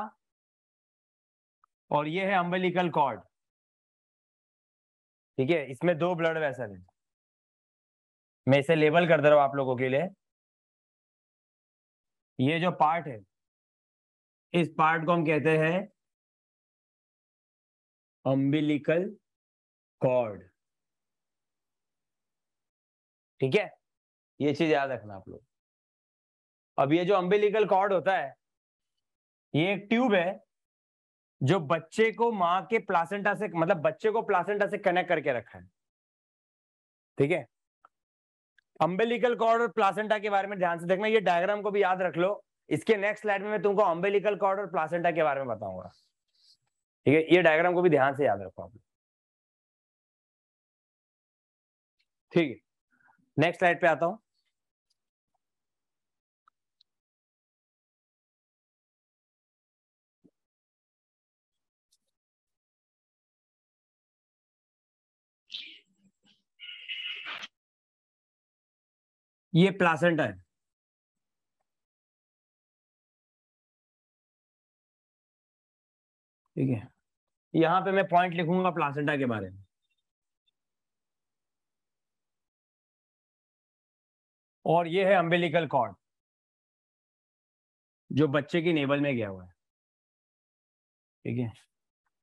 और ये है अम्बेलिकल कॉर्ड ठीक है इसमें दो ब्लड वेसल है मैं इसे लेबल कर दे रहा हूं आप लोगों के लिए ये जो पार्ट है इस पार्ट को हम कहते हैं अम्बिलिकल कॉर्ड ठीक है ये चीज याद रखना आप लोग अब ये जो अम्बिलिकल कॉर्ड होता है ये एक ट्यूब है जो बच्चे को माँ के प्लासेंटा से मतलब बच्चे को प्लासेंटा से कनेक्ट करके रखा है ठीक है अम्बेलिकल कॉर्ड और प्लासेंटा के बारे में ध्यान से देखना ये डायग्राम को भी याद रख लो इसके नेक्स्ट स्लाइड में मैं तुमको अम्बेलिकल कॉर्ड और प्लासेंटा के बारे में बताऊंगा ठीक है ये डायग्राम को भी ध्यान से याद रखो आप ठीक है नेक्स्ट स्लाइड पे आता हूं ये प्लासेंटा है ठीक है यहां पे मैं पॉइंट लिखूंगा प्लासेंटा के बारे में और ये है अम्बेलिकल कॉर्ड जो बच्चे की नेबल में गया हुआ है ठीक है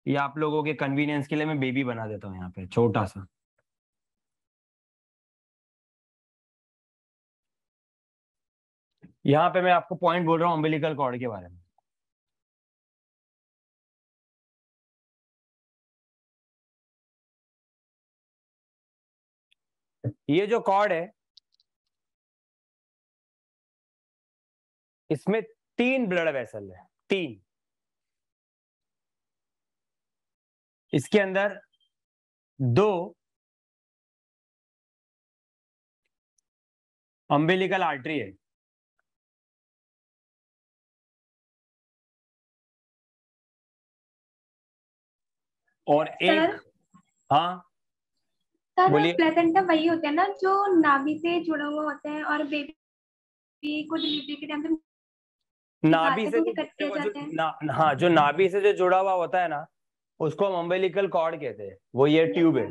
ये आप लोगों के कन्वीनियंस के लिए मैं बेबी बना देता हूँ यहाँ पे छोटा सा यहां पे मैं आपको पॉइंट बोल रहा हूं अम्बिलिकल कॉर्ड के बारे में ये जो कॉर्ड है इसमें तीन ब्लड वेसल है तीन इसके अंदर दो अम्बिलिकल आर्टरी है और एक हाँ बोलिए प्लेसेंटा वही होते हैं ना जो नाभि से जुड़ा हुआ होता है और बेबी को डिलीवरी के टाइम नाभि से तो ना, हाँ जो नाभि से जो जुड़ा हुआ होता है ना उसको हम अम्बेलिकल कॉर्ड कहते हैं वो ये ट्यूब है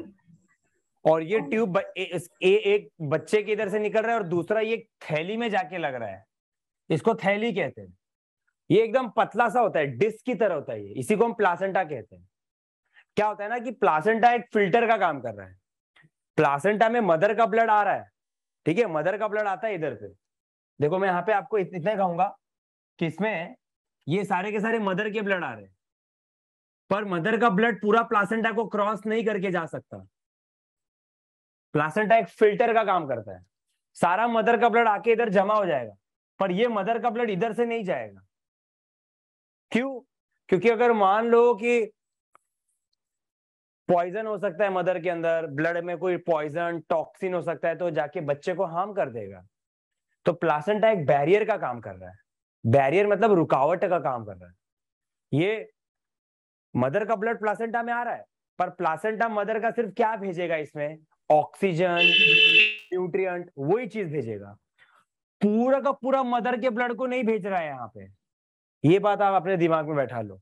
और ये ट्यूब ए, एक बच्चे के इधर से निकल रहा है और दूसरा ये थैली में जाके लग रहा है इसको थैली कहते हैं ये एकदम पतला सा होता है डिस्क की तरह होता है ये इसी को हम प्लासेंटा कहते हैं क्या होता है ना कि प्लासेंटा एक फिल्टर का काम कर रहा है प्लासेंटा में मदर का ब्लड आ रहा है ठीक है मदर का ब्लड आता है इधर से देखो मैं यहाँ पे आपको इतना कहूंगा कि इसमें ये सारे के सारे मदर के ब्लड आ रहे हैं पर मदर का ब्लड पूरा प्लासेंटा को क्रॉस नहीं करके जा सकता प्लासेंटा एक फिल्टर का काम करता है सारा मदर का ब्लड आके इधर जमा हो जाएगा पर ये मदर का ब्लड इधर से नहीं जाएगा क्यों क्योंकि अगर मान लो कि पॉइजन हो सकता है मदर के अंदर ब्लड में कोई पॉइजन टॉक्सिन हो सकता है तो जाके बच्चे को हार्म कर देगा तो प्लासेंटा एक बैरियर का काम कर रहा है बैरियर मतलब रुकावट का काम कर रहा है ये मदर का ब्लड प्लासेंटा में आ रहा है पर प्लासेंटा मदर का सिर्फ क्या भेजेगा इसमें ऑक्सीजन न्यूट्रिएंट वही चीज भेजेगा पूरा का पूरा मदर के ब्लड को नहीं भेज रहा है यहाँ पे ये बात आप अपने दिमाग में बैठा लो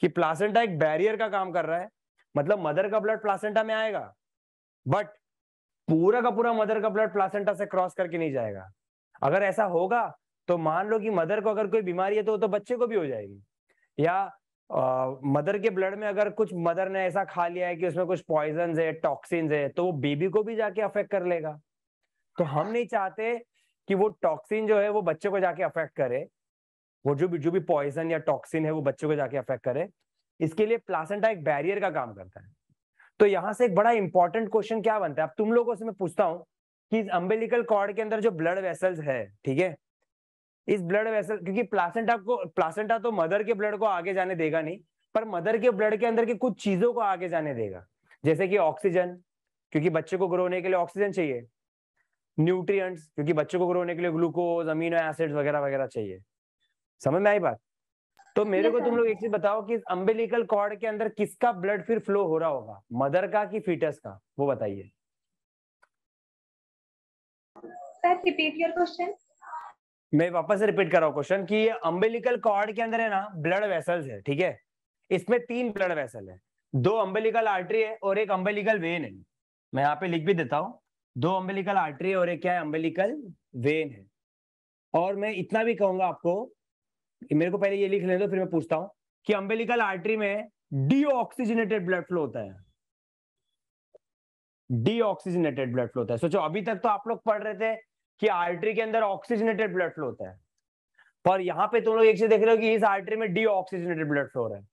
कि प्लासेंटा एक बैरियर का काम कर रहा है मतलब मदर का ब्लड प्लासेंटा में आएगा बट पूरा का पूरा मदर का ब्लड प्लासेंटा से क्रॉस करके नहीं जाएगा अगर ऐसा होगा तो मान लो कि मदर को अगर कोई बीमारी है तो वो तो बच्चे को भी हो जाएगी या आ, मदर के ब्लड में अगर कुछ मदर ने ऐसा खा लिया है कि उसमें कुछ पॉइजन है टॉक्सिन है तो वो बेबी को भी जाके अफेक्ट कर लेगा तो हम नहीं चाहते कि वो टॉक्सिन जो है वो बच्चे को जाके अफेक्ट करे वो जो भी जो भी पॉइजन या टॉक्सिन है वो बच्चे को जाके अफेक्ट करे इसके लिए प्लासेंटा एक बैरियर का काम करता है तो यहाँ से एक बड़ा इंपॉर्टेंट क्वेश्चन क्या बनता है अब तुम लोगों से मैं पूछता हूँ कि इस अम्बेलिकल कॉर्ड के अंदर जो ब्लड वेसल्स है ठीक है इस ब्लड वेसल क्योंकि प्लासेंटा को प्लासेंटा तो मदर के ब्लड को आगे जाने देगा नहीं पर मदर के ब्लड के अंदर की कुछ चीजों को आगे जाने देगा जैसे कि ऑक्सीजन क्योंकि बच्चे को ग्रो होने के लिए ऑक्सीजन चाहिए न्यूट्रिएंट्स क्योंकि बच्चे को ग्रो होने के लिए ग्लूकोज अमीनो एसिड्स वगैरह वगैरह चाहिए समझ में आई बात तो मेरे को तो तुम लोग एक चीज बताओ कि अम्बेलिकल कॉर्ड के अंदर किसका ब्लड फिर फ्लो हो रहा होगा मदर का कि फीटस का वो बताइए मैं वापस रिपीट कर रहा हूँ क्वेश्चन कि अम्बेलिकल कॉर्ड के अंदर है ना ब्लड वेसल्स है ठीक है इसमें तीन ब्लड वेसल है दो अम्बेलिकल आर्टरी है और एक अम्बेलिकल वेन है मैं यहाँ पे लिख भी देता हूँ दो अम्बेलिकल आर्टरी और एक क्या है अम्बेलिकल वेन है और मैं इतना भी कहूंगा आपको कि मेरे को पहले ये लिख लेने दो फिर मैं पूछता हूं कि अम्बेलिकल आर्टरी में डीऑक्सीजनेटेड ब्लड फ्लो होता है डीऑक्सीजनेटेड ब्लड फ्लो होता है सोचो अभी तक तो आप लोग पढ़ रहे थे कि आर्टरी के अंदर ऑक्सीजनेटेड ब्लड फ्लो होता है पर यहाँ पे तुम लोग एक से देख रहे हो कि इस आर्टरी में डीऑक्सीजनेटेड ब्लड फ्लो हो रहा है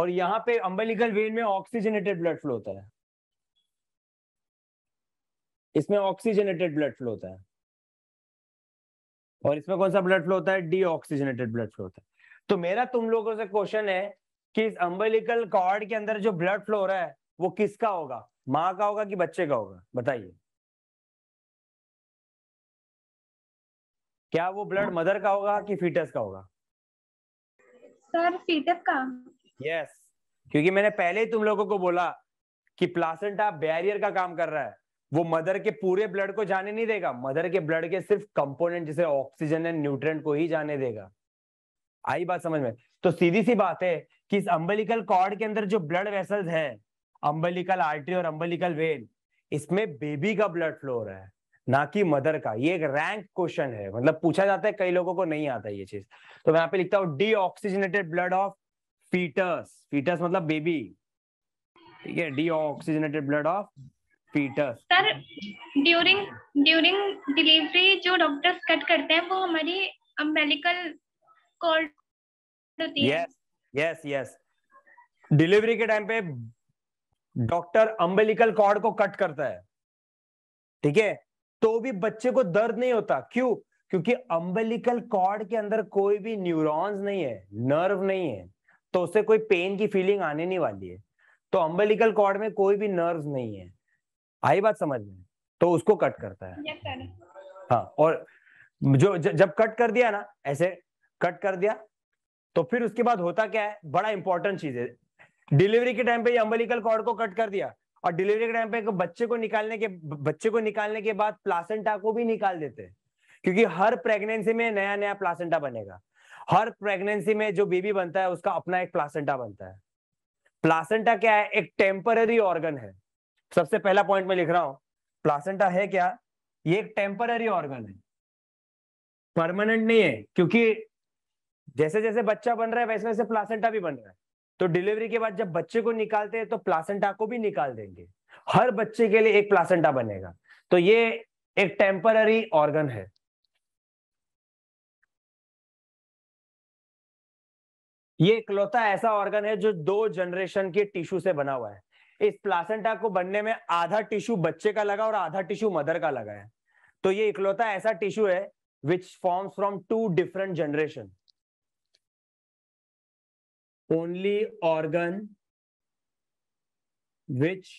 और यहाँ पे अम्बेलिकल वेन में ऑक्सीजनेटेड ब्लड फ्लो होता है इसमें ऑक्सीजनेटेड ब्लड फ्लो होता है और इसमें कौन सा ब्लड फ्लो होता है डी ऑक्सीजनेटेड ब्लड फ्लो होता है तो मेरा तुम लोगों से क्वेश्चन है कि इस अम्बेलिकल कॉर्ड के अंदर जो ब्लड फ्लो हो रहा है वो किसका होगा माँ का होगा कि बच्चे का होगा बताइए क्या वो ब्लड मदर का होगा कि फीटस का होगा सर फीटस का यस yes. क्योंकि मैंने पहले ही तुम लोगों को बोला कि प्लासेंटा बैरियर का काम कर रहा है वो मदर के पूरे ब्लड को जाने नहीं देगा मदर के ब्लड के सिर्फ कंपोनेंट जैसे ऑक्सीजन एंड न्यूट्रेंट को ही जाने देगा आई बात समझ में तो सीधी सी बात है कि इस अम्बलिकल कॉर्ड के अंदर जो ब्लड वेसल्स है अम्बलिकल आर्टरी और अम्बलिकल वेन इसमें बेबी का ब्लड फ्लो रहा है ना कि मदर का ये एक रैंक क्वेश्चन है मतलब पूछा जाता है कई लोगों को नहीं आता ये चीज तो मैं यहाँ पे लिखता हूँ deoxygenated blood of foetus foetus मतलब बेबी ठीक है डी ऑक्सीजनेटेड ब्लड ऑफ पीटर सर ड्यूरिंग ड्यूरिंग डिलीवरी जो डॉक्टर्स कट करते हैं वो हमारी अम्बेलिकल कॉर्ड होती है यस यस यस डिलीवरी के टाइम पे डॉक्टर अम्बेलिकल कॉर्ड को कट करता है ठीक है तो भी बच्चे को दर्द नहीं होता क्यों क्योंकि अम्बेलिकल कॉर्ड के अंदर कोई भी न्यूरॉन्स नहीं है नर्व नहीं है तो उससे कोई पेन की फीलिंग आने नहीं वाली है तो अम्बेलिकल कॉर्ड में कोई भी नर्व नहीं है आई बात समझ में तो उसको कट करता है हाँ और जो ज, जब कट कर दिया ना ऐसे कट कर दिया तो फिर उसके बाद होता क्या है बड़ा इंपॉर्टेंट चीज है डिलीवरी के टाइम पे अम्बलिकल कॉर्ड को कट कर दिया और डिलीवरी के टाइम पे बच्चे को निकालने के बच्चे को निकालने के बाद प्लासेंटा को भी निकाल देते हैं क्योंकि हर प्रेगनेंसी में नया नया प्लासेंटा बनेगा हर प्रेगनेंसी में जो बेबी बनता है उसका अपना एक प्लासेंटा बनता है प्लासेंटा क्या है एक टेम्पररी ऑर्गन है सबसे पहला पॉइंट में लिख रहा हूं प्लासेंटा है क्या ये एक टेम्पररी ऑर्गन है परमानेंट नहीं है क्योंकि जैसे जैसे बच्चा बन रहा है वैसे वैसे प्लासेंटा भी बन रहा है तो डिलीवरी के बाद जब बच्चे को निकालते हैं तो प्लासेंटा को भी निकाल देंगे हर बच्चे के लिए एक प्लासेंटा बनेगा तो ये एक टेम्पररी ऑर्गन है ये इकलौता ऐसा ऑर्गन है जो दो जनरेशन के टिश्यू से बना हुआ है इस प्लासेंटा को बनने में आधा टिश्यू बच्चे का लगा और आधा टिश्यू मदर का लगा है तो ये इकलौता ऐसा टिश्यू है which forms from two different generation only organ which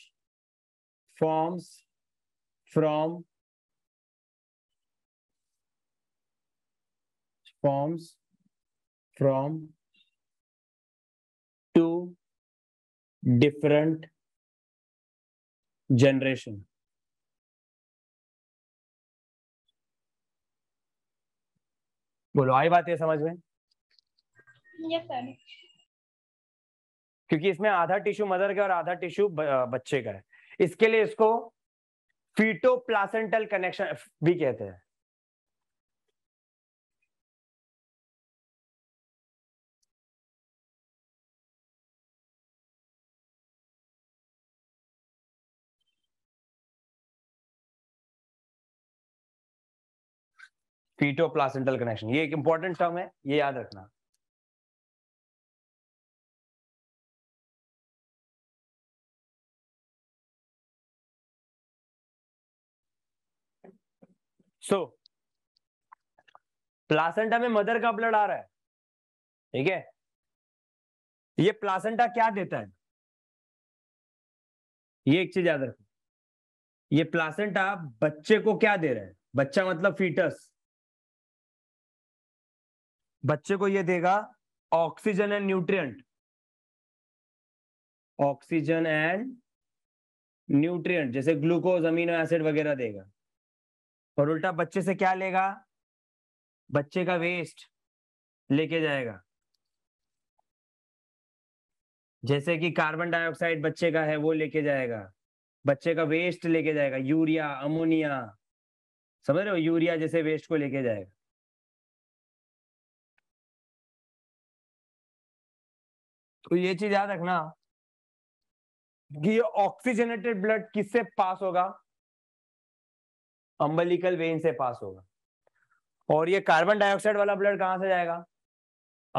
forms from forms from two different generation. बोलो आई बात है समझ में yes, क्योंकि इसमें आधा टिश्यू मदर का और आधा टिश्यू बच्चे का है इसके लिए इसको फीटो प्लासेंटल कनेक्शन भी कहते हैं फीटो प्लासेंटल कनेक्शन ये एक इंपॉर्टेंट टर्म है ये याद रखना सो so, प्लासेंटा में मदर का ब्लड आ रहा है ठीक है ये प्लासेंटा क्या देता है ये एक चीज याद रखो ये प्लासेंटा बच्चे को क्या दे रहा है बच्चा मतलब फीटस बच्चे को ये देगा oxygen and nutrient oxygen and nutrient जैसे ग्लूकोज अमीनो एसिड वगैरह देगा और उल्टा बच्चे से क्या लेगा बच्चे का वेस्ट लेके जाएगा जैसे कि कार्बन डाइऑक्साइड बच्चे का है वो लेके जाएगा बच्चे का वेस्ट लेके जाएगा यूरिया अमोनिया समझ रहे हो यूरिया जैसे वेस्ट को लेके जाएगा तो ये चीज याद रखना कि ये ऑक्सीजनेटेड ब्लड किससे पास होगा अम्बलिकल वेन से पास होगा और ये कार्बन डाइऑक्साइड वाला ब्लड कहां से जाएगा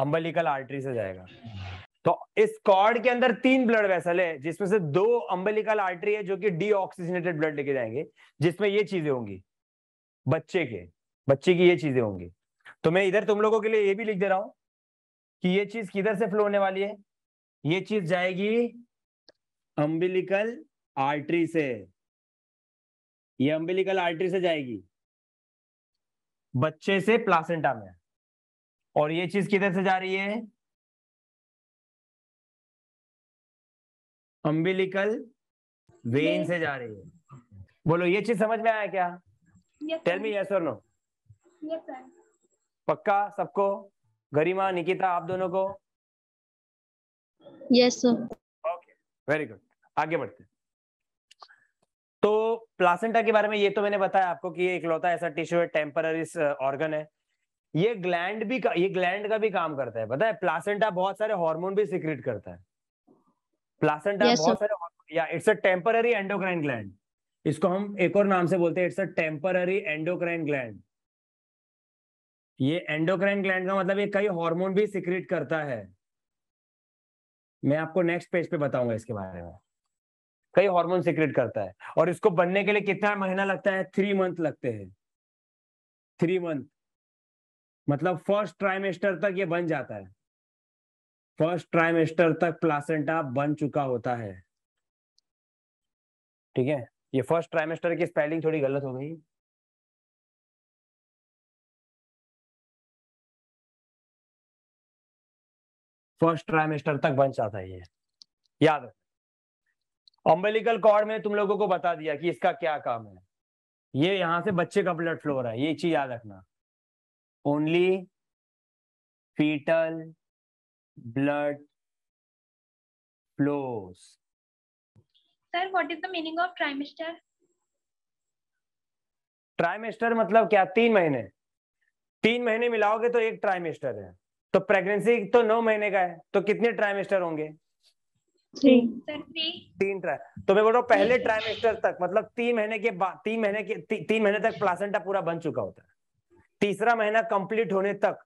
अम्बलिकल आर्टरी से जाएगा तो इस कॉर्ड के अंदर तीन ब्लड वेसल है जिसमें से दो अम्बलिकल आर्टरी है जो कि डीऑक्सीजनेटेड ब्लड लेके जाएंगे जिसमें ये चीजें होंगी बच्चे के बच्चे की ये चीजें होंगी तो मैं इधर तुम लोगों के लिए ये भी लिख दे रहा हूं कि ये चीज किधर से फ्लो होने वाली है ये चीज जाएगी अम्बिलिकल आर्टरी से ये अम्बिलिकल आर्टरी से जाएगी बच्चे से प्लासेंटा में और ये चीज किधर से जा रही है अम्बिलिकल वेन से जा रही है बोलो ये चीज समझ में आया क्या टेल मी यस और नो पक्का सबको गरिमा निकिता आप दोनों को yes sir okay very good आगे बढ़ते हैं तो प्लासेंटा के बारे में ये तो मैंने बताया आपको कि ये इकलौता ऐसा टिश्यू है टेम्पररी ऑर्गन uh, है ये ग्लैंड भी ये ग्लैंड का भी काम करता है पता है प्लासेंटा बहुत सारे हार्मोन भी सिक्रिट करता है प्लासेंटा yes, बहुत सारे हार्मोन या it's a temporary endocrine gland इसको हम एक और नाम से बोलते हैं it's a temporary endocrine gland ये एंडोक्राइन ग्लैंड का मतलब ये कई हॉर्मोन भी सिक्रिट करता है मैं आपको नेक्स्ट पेज पे बताऊंगा इसके बारे में कई हार्मोन सिक्रेट करता है और इसको बनने के लिए कितना महीना लगता है थ्री मंथ लगते हैं थ्री मंथ मतलब फर्स्ट ट्राइमेस्टर तक ये बन जाता है फर्स्ट ट्राइमेस्टर तक प्लासेंटा बन चुका होता है ठीक है ये फर्स्ट ट्राइमेस्टर की स्पेलिंग थोड़ी गलत हो गई फर्स्ट ट्राइमेस्टर तक बन जाता है ये याद अम्बेलिकल कॉर्ड में तुम लोगों को बता दिया कि इसका क्या काम है ये यहां से बच्चे का ब्लड फ्लो रहा है ये चीज याद रखना only foetal blood flows sir what is the meaning of trimester trimester मतलब क्या तीन महीने तीन महीने मिलाओगे तो एक ट्राइमेस्टर है तो प्रेगनेंसी तो नौ महीने का है तो कितने ट्राइमेस्टर होंगे तीन ट्राइ तो मैं बोल रहा हूँ पहले ट्राइमेस्टर तक मतलब तीन महीने के बाद तीन महीने के ती, तीन महीने तक प्लासेंटा पूरा बन चुका होता है तीसरा महीना कंप्लीट होने तक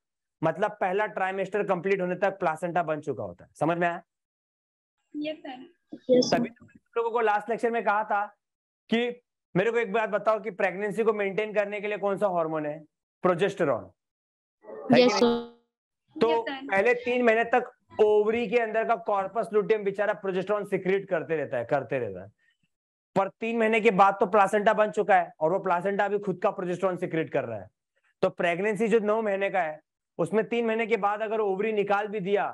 मतलब पहला ट्राइमेस्टर कंप्लीट होने तक प्लासेंटा बन चुका होता है समझ में आया yes, yes, तभी तो लोगों को लास्ट लेक्चर में कहा था कि मेरे को एक बात बताओ कि प्रेगनेंसी को मेंटेन करने के लिए कौन सा हार्मोन है प्रोजेस्टेरॉन yes, तो पहले तीन महीने तक ओवरी के अंदर का कॉर्पस लुटियम बेचारा प्रोजेस्ट्रॉन सिक्रेट करते रहता है करते रहता है पर तीन महीने के बाद तो प्लासेंटा बन चुका है और वो प्लासेंटा भी खुद का प्रोजेस्ट्रॉन सिक्रेट कर रहा है तो प्रेगनेंसी जो नौ महीने का है उसमें तीन महीने के बाद अगर ओवरी निकाल भी दिया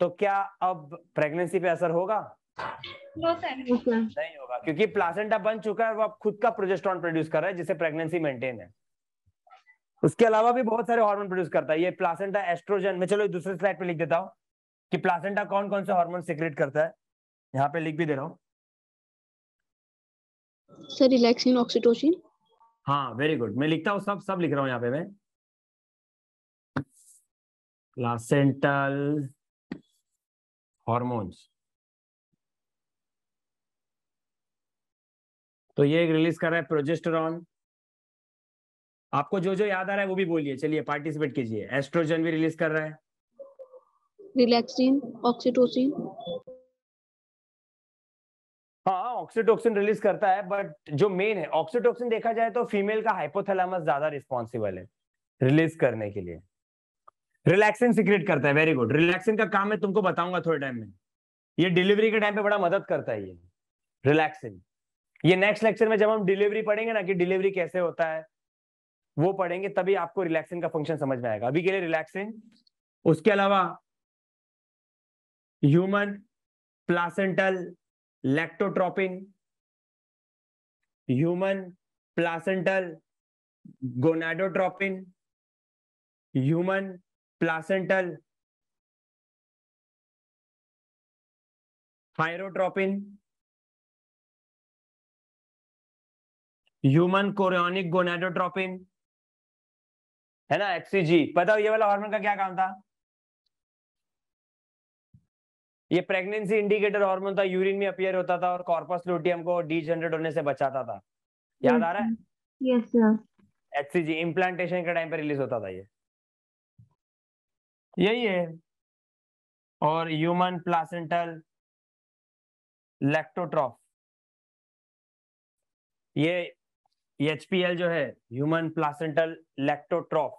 तो क्या अब प्रेगनेंसी पे असर होगा नो नहीं होगा क्योंकि प्लासेंटा बन चुका है वो अब खुद का प्रोजेस्ट्रॉन प्रोड्यूस कर रहा है जिसे प्रेगनेंसी मेंटेन है उसके अलावा भी बहुत सारे हार्मोन प्रोड्यूस करता है ये प्लासेंटा एस्ट्रोजन मैं चलो दूसरे स्लाइड पे लिख देता हूँ कि प्लासेंटा कौन कौन से हार्मोन सिक्रेट करता है यहाँ पे लिख भी दे रहा हूँ सर रिलैक्सिन ऑक्सीटोसिन हाँ वेरी गुड मैं लिखता हूँ सब सब लिख रहा हूँ यहाँ पे मैं प्लासेंटल हॉर्मोन्स तो ये एक रिलीज कर रहा है प्रोजेस्टेरॉन आपको जो जो याद आ रहा है वो भी बोलिए चलिए पार्टिसिपेट कीजिए एस्ट्रोजन भी रिलीज कर रहा है रिलैक्सिन ऑक्सीटोसिन हाँ ऑक्सीटोक्सिन रिलीज करता है बट जो मेन है ऑक्सीटोक्सिन देखा जाए तो फीमेल का हाइपोथैलेमस ज्यादा रिस्पॉन्सिबल है रिलीज करने के लिए रिलैक्सिन सिक्रेट करता है वेरी गुड रिलैक्सिन का काम मैं तुमको बताऊंगा थोड़े टाइम में ये डिलीवरी के टाइम पे बड़ा मदद करता है ये रिलैक्सिन ये नेक्स्ट लेक्चर में जब हम डिलीवरी पढ़ेंगे ना कि डिलीवरी कैसे होता है वो पढ़ेंगे तभी आपको रिलैक्सिन का फंक्शन समझ में आएगा अभी के लिए रिलैक्सिन उसके अलावा human placental lactotropin human placental gonadotropin human placental thyrotropin human chorionic gonadotropin है ना एक्सीजी हो ये वाला हार्मोन का क्या काम था ये प्रेगनेंसी इंडिकेटर हार्मोन था यूरिन में अपियर होता था और कॉर्पस लुटियम को डीजनरेट होने से बचाता था याद आ रहा है यस सर एचसीजी इम्प्लांटेशन के टाइम पर रिलीज होता था ये यही है और ह्यूमन प्लासेंटल लैक्टोट्रॉफ ये एचपीएल जो है ह्यूमन प्लासेंटल लैक्टोट्रॉफ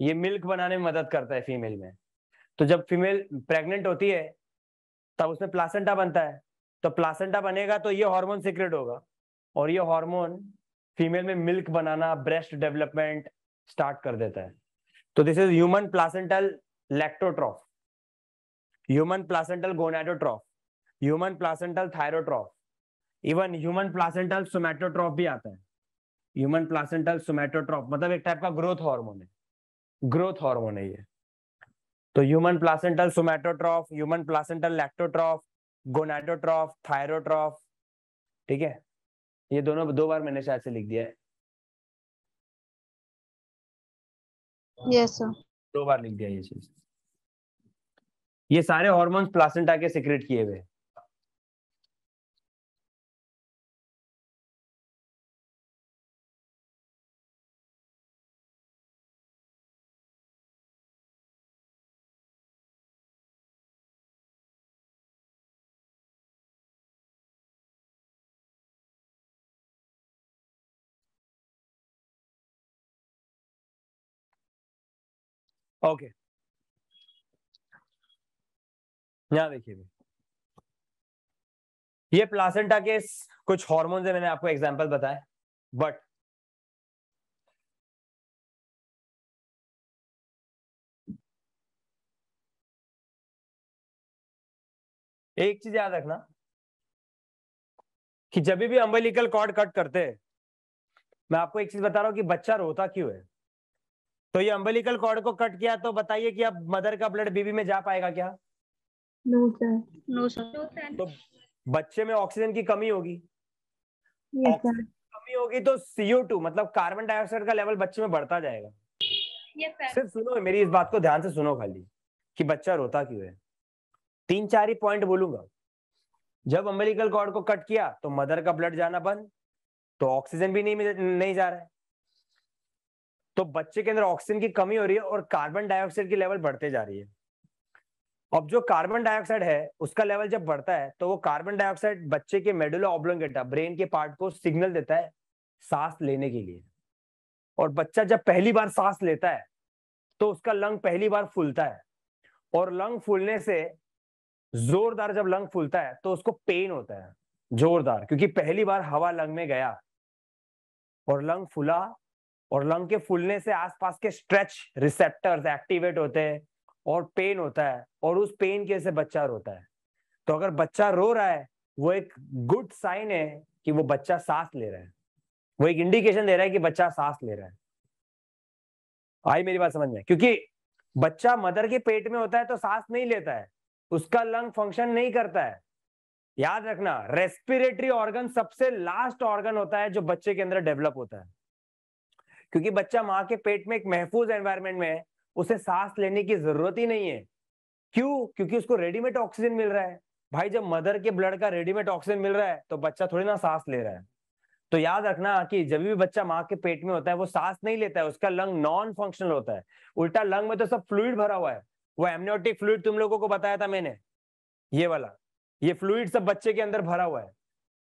ये मिल्क बनाने में मदद करता है फीमेल में तो जब फीमेल प्रेग्नेंट होती है तब उसमें प्लासेंटा बनता है तो प्लासेंटा बनेगा तो ये हार्मोन सीक्रेट होगा और ये हार्मोन फीमेल में मिल्क बनाना ब्रेस्ट डेवलपमेंट स्टार्ट कर देता है तो this is human placental lactotroph human placental gonadotroph human placental thyrotroph even human placental somatotroph भी आता है ह्यूमन प्लासेंटल सोमेटोट्रॉप मतलब एक टाइप का ग्रोथ हार्मोन है ग्रोथ हार्मोन है ये तो human placental somatotroph human placental lactotroph gonadotroph thyrotroph ठीक है ये दोनों दो बार मैंने शायद से लिख दिया है yes, sir. दो बार लिख दिया ये चीज ये सारे हॉर्मोन्स प्लासेंटा के सिक्रेट किए हुए हैं ओके यहां देखिए ये प्लासेंटा के कुछ हॉर्मोन है मैंने आपको एग्जांपल बताए बट एक चीज याद रखना कि जब भी अंबलिकल कॉर्ड कट करते हैं मैं आपको एक चीज बता रहा हूं कि बच्चा रोता क्यों है तो ये अम्बलिकल कॉर्ड को कट किया तो बताइए कि अब मदर का ब्लड बीबी में जा पाएगा क्या नो नो सर तो बच्चे में ऑक्सीजन की कमी होगी yes, कमी होगी तो सीओ टू मतलब कार्बन डाइऑक्साइड का लेवल बच्चे में बढ़ता जाएगा yes, सिर्फ सुनो मेरी इस बात को ध्यान से सुनो खाली कि बच्चा रोता क्यों है तीन चार ही पॉइंट बोलूंगा जब अम्बेलिकल कॉर्ड को कट किया तो मदर का ब्लड जाना बंद तो ऑक्सीजन भी नहीं नहीं जा रहा है तो बच्चे के अंदर ऑक्सीजन की कमी हो रही है और कार्बन डाइऑक्साइड की लेवल बढ़ते जा रही है अब जो कार्बन डाइऑक्साइड है उसका लेवल जब बढ़ता है तो वो कार्बन डाइऑक्साइड बच्चे के मेडुला ऑब्लोंगेटा ब्रेन के पार्ट को सिग्नल देता है सांस लेने के लिए और बच्चा जब पहली बार सांस लेता है तो उसका लंग पहली बार फूलता है और लंग फूलने से जोरदार जब लंग फूलता है तो उसको पेन होता है जोरदार क्योंकि पहली बार हवा लंग में गया और लंग फूला और लंग के फूलने से आसपास के स्ट्रेच रिसेप्टर्स एक्टिवेट होते हैं और पेन होता है और उस पेन के से बच्चा रोता है तो अगर बच्चा रो रहा है वो एक गुड साइन है कि वो बच्चा सांस ले रहा है वो एक इंडिकेशन दे रहा है कि बच्चा सांस ले रहा है आई मेरी बात समझ में क्योंकि बच्चा मदर के पेट में होता है तो सांस नहीं लेता है उसका लंग फंक्शन नहीं करता है याद रखना रेस्पिरेटरी ऑर्गन सबसे लास्ट ऑर्गन होता है जो बच्चे के अंदर डेवलप होता है क्योंकि बच्चा माँ के पेट में एक महफूज एनवायरमेंट में है उसे सांस लेने की जरूरत ही नहीं है क्यों क्योंकि उसको रेडीमेड ऑक्सीजन मिल रहा है भाई जब मदर के ब्लड का रेडीमेड ऑक्सीजन मिल रहा है तो बच्चा थोड़ी ना सांस ले रहा है तो याद रखना कि जब भी बच्चा माँ के पेट में होता है वो सांस नहीं लेता है उसका लंग नॉन फंक्शनल होता है उल्टा लंग में तो सब फ्लूड भरा हुआ है वो एमनियोटिक फ्लूड तुम लोगों को बताया था मैंने ये वाला ये फ्लूड सब बच्चे के अंदर भरा हुआ है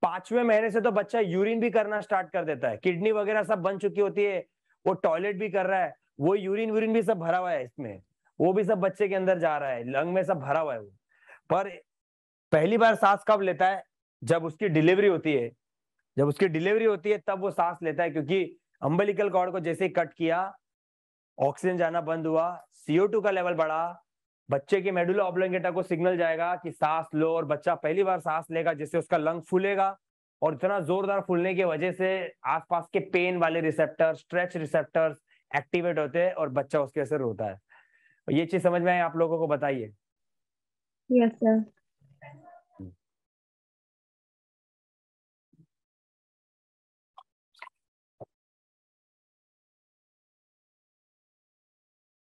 पांचवें महीने से तो बच्चा यूरिन भी करना स्टार्ट कर देता है किडनी वगैरह सब बन चुकी होती है वो टॉयलेट भी कर रहा है वो यूरिन वूरिन भी सब भरा हुआ है इसमें वो भी सब बच्चे के अंदर जा रहा है लंग में सब भरा हुआ है वो पर पहली बार सांस कब लेता है जब उसकी डिलीवरी होती है जब उसकी डिलीवरी होती है तब वो सांस लेता है क्योंकि अम्बलिकल कॉर्ड को जैसे ही कट किया ऑक्सीजन जाना बंद हुआ सीओ का लेवल बढ़ा बच्चे के मेडुला ऑब्लोंगेटा को सिग्नल जाएगा कि सांस लो और बच्चा पहली बार सांस लेगा जिससे उसका लंग फूलेगा और इतना जोरदार फूलने की वजह से आसपास के पेन वाले रिसेप्टर स्ट्रेच रिसेप्टर एक्टिवेट होते हैं और बच्चा उसके असर होता है ये चीज समझ में आए आप लोगों को बताइए yes,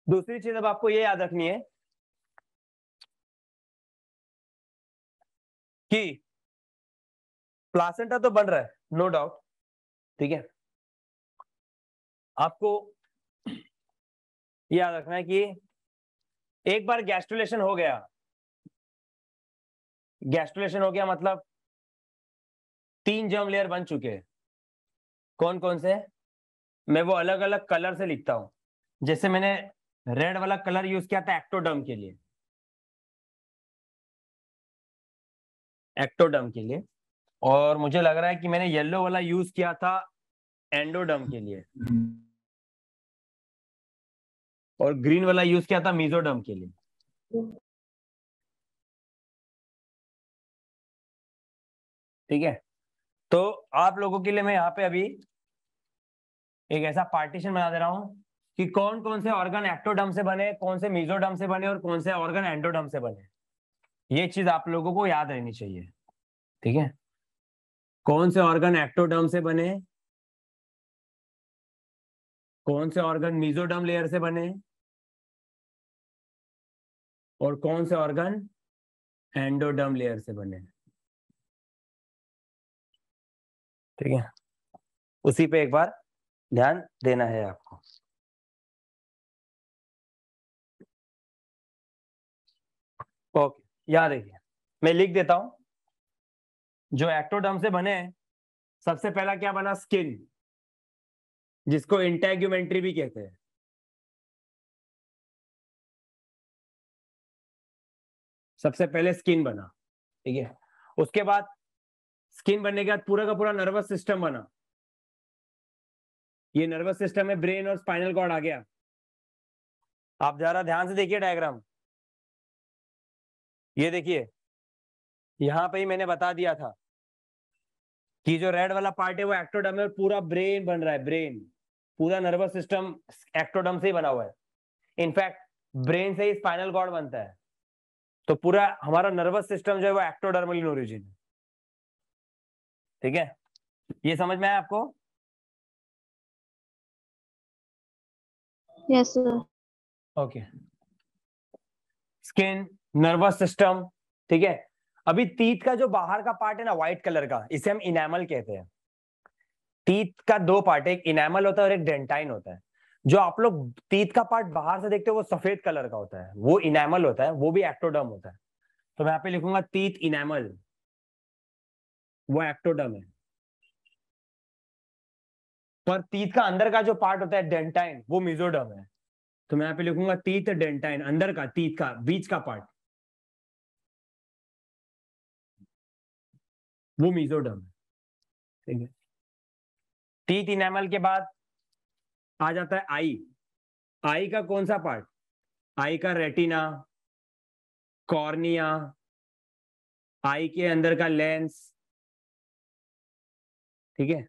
दूसरी चीज अब आपको ये याद रखनी है कि प्लासेंटा तो बन रहा है नो डाउट ठीक है आपको याद रखना है कि एक बार गैस्ट्रुलेशन हो गया गैस्ट्रुलेशन हो गया मतलब तीन जर्म लेयर बन चुके हैं कौन कौन से मैं वो अलग अलग कलर से लिखता हूं जैसे मैंने रेड वाला कलर यूज किया था एक्टोडर्म के लिए एक्टोडर्म के लिए और मुझे लग रहा है कि मैंने येलो वाला यूज किया था एंडोडम के लिए और ग्रीन वाला यूज किया था मीजोडम के लिए ठीक है तो आप लोगों के लिए मैं यहाँ पे अभी एक ऐसा पार्टीशन बना दे रहा हूं कि कौन कौन से ऑर्गन एक्टोडम से बने कौन से मीजोडम से बने और कौन से ऑर्गन एंडोडम से बने ये चीज आप लोगों को याद रहनी चाहिए ठीक है कौन से ऑर्गन एक्टोडर्म से बने कौन से ऑर्गन मीजोडर्म लेयर से बने और कौन से ऑर्गन एंडोडर्म लेयर से बने ठीक है उसी पे एक बार ध्यान देना है आपको ओके याद रखिए मैं लिख देता हूं जो एक्टोडर्म से बने सबसे पहला क्या बना स्किन जिसको इंटेग्यूमेंट्री भी कहते हैं सबसे पहले स्किन बना ठीक है उसके बाद स्किन बनने के बाद पूरा का पूरा नर्वस सिस्टम बना ये नर्वस सिस्टम है ब्रेन और स्पाइनल कॉर्ड आ गया आप जरा ध्यान से देखिए डायग्राम ये देखिए यहां पे ही मैंने बता दिया था कि जो रेड वाला पार्ट है वो एक्टोडम है पूरा ब्रेन बन रहा है ब्रेन पूरा नर्वस सिस्टम एक्टोडम से ही बना हुआ है इनफैक्ट ब्रेन से ही स्पाइनल कॉर्ड बनता है तो पूरा हमारा नर्वस सिस्टम जो है वो इन ओरिजिन है ठीक है ये समझ में आया आपको yes okay skin nervous system ठीक है अभी तीत का जो बाहर का पार्ट है ना व्हाइट कलर का इसे हम इनेमल कहते हैं तीत का दो पार्ट एक इनेमल होता है और एक डेंटाइन होता है जो आप लोग तीत का पार्ट बाहर से देखते हो वो सफेद कलर का होता है वो इनेमल होता है वो भी एक्टोडर्म होता है तो मैं यहाँ पे लिखूंगा तीत इनेमल वो एक्टोडर्म है पर तीत का अंदर का जो पार्ट होता है डेंटाइन वो मिजोडर्म है तो मैं यहाँ पे लिखूंगा तीत डेंटाइन अंदर का तीत का बीच का पार्ट वो मीजोडर्म है ठीक है तीन इनेमल के बाद आ जाता है आई आई का कौन सा पार्ट आई का रेटिना कॉर्निया आई के अंदर का लेंस ठीक है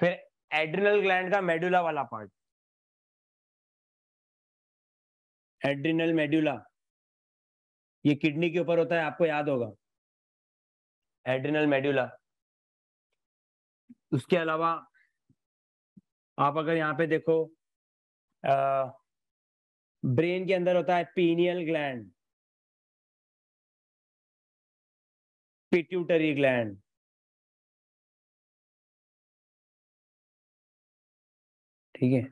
फिर एड्रिनल ग्लैंड का मेडुला वाला पार्ट एड्रिनल मेडुला ये किडनी के ऊपर होता है आपको याद होगा एड्रिनल मेड्यूला उसके अलावा आप अगर यहाँ पे देखो आ, ब्रेन के अंदर होता है पीनियल ग्लैंड पिट्यूटरी ग्लैंड ठीक है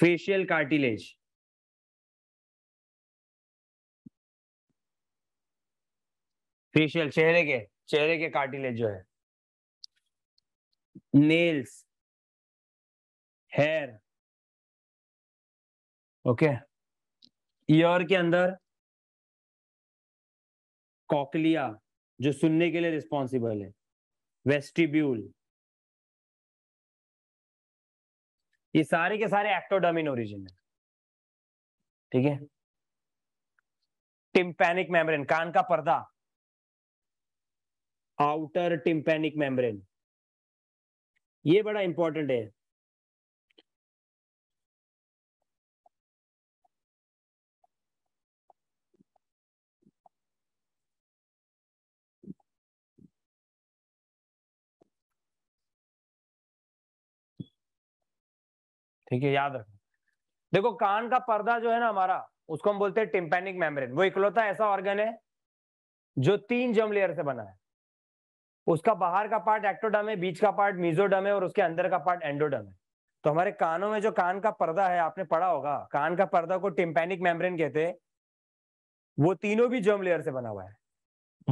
फेशियल कार्टिलेज फेशियल चेहरे के चेहरे के कार्टिलेज जो है नेल्स हेयर ओके ईयर के अंदर कॉकलिया जो सुनने के लिए रिस्पॉन्सिबल है वेस्टिब्यूल ये सारे के सारे एक्टोडम ओरिजिन है ठीक है टिम्पैनिक मेम्ब्रेन कान का पर्दा आउटर टिम्पेनिक मेम्ब्रेन ये बड़ा इंपॉर्टेंट है ठीक है याद रखो देखो कान का पर्दा जो है ना हमारा उसको हम बोलते हैं टिम्पेनिक मेम्ब्रेन वो इकलौता ऐसा ऑर्गन है जो तीन जम लेयर से बना है उसका बाहर का पार्ट एक्टोडम है बीच का पार्ट मीजोडम है और उसके अंदर का पार्ट एंडोडम है तो हमारे कानों में जो कान का पर्दा है आपने पढ़ा होगा कान का पर्दा को टिम्पेनिक मेम्ब्रेन कहते हैं वो तीनों भी जर्म लेयर से बना हुआ है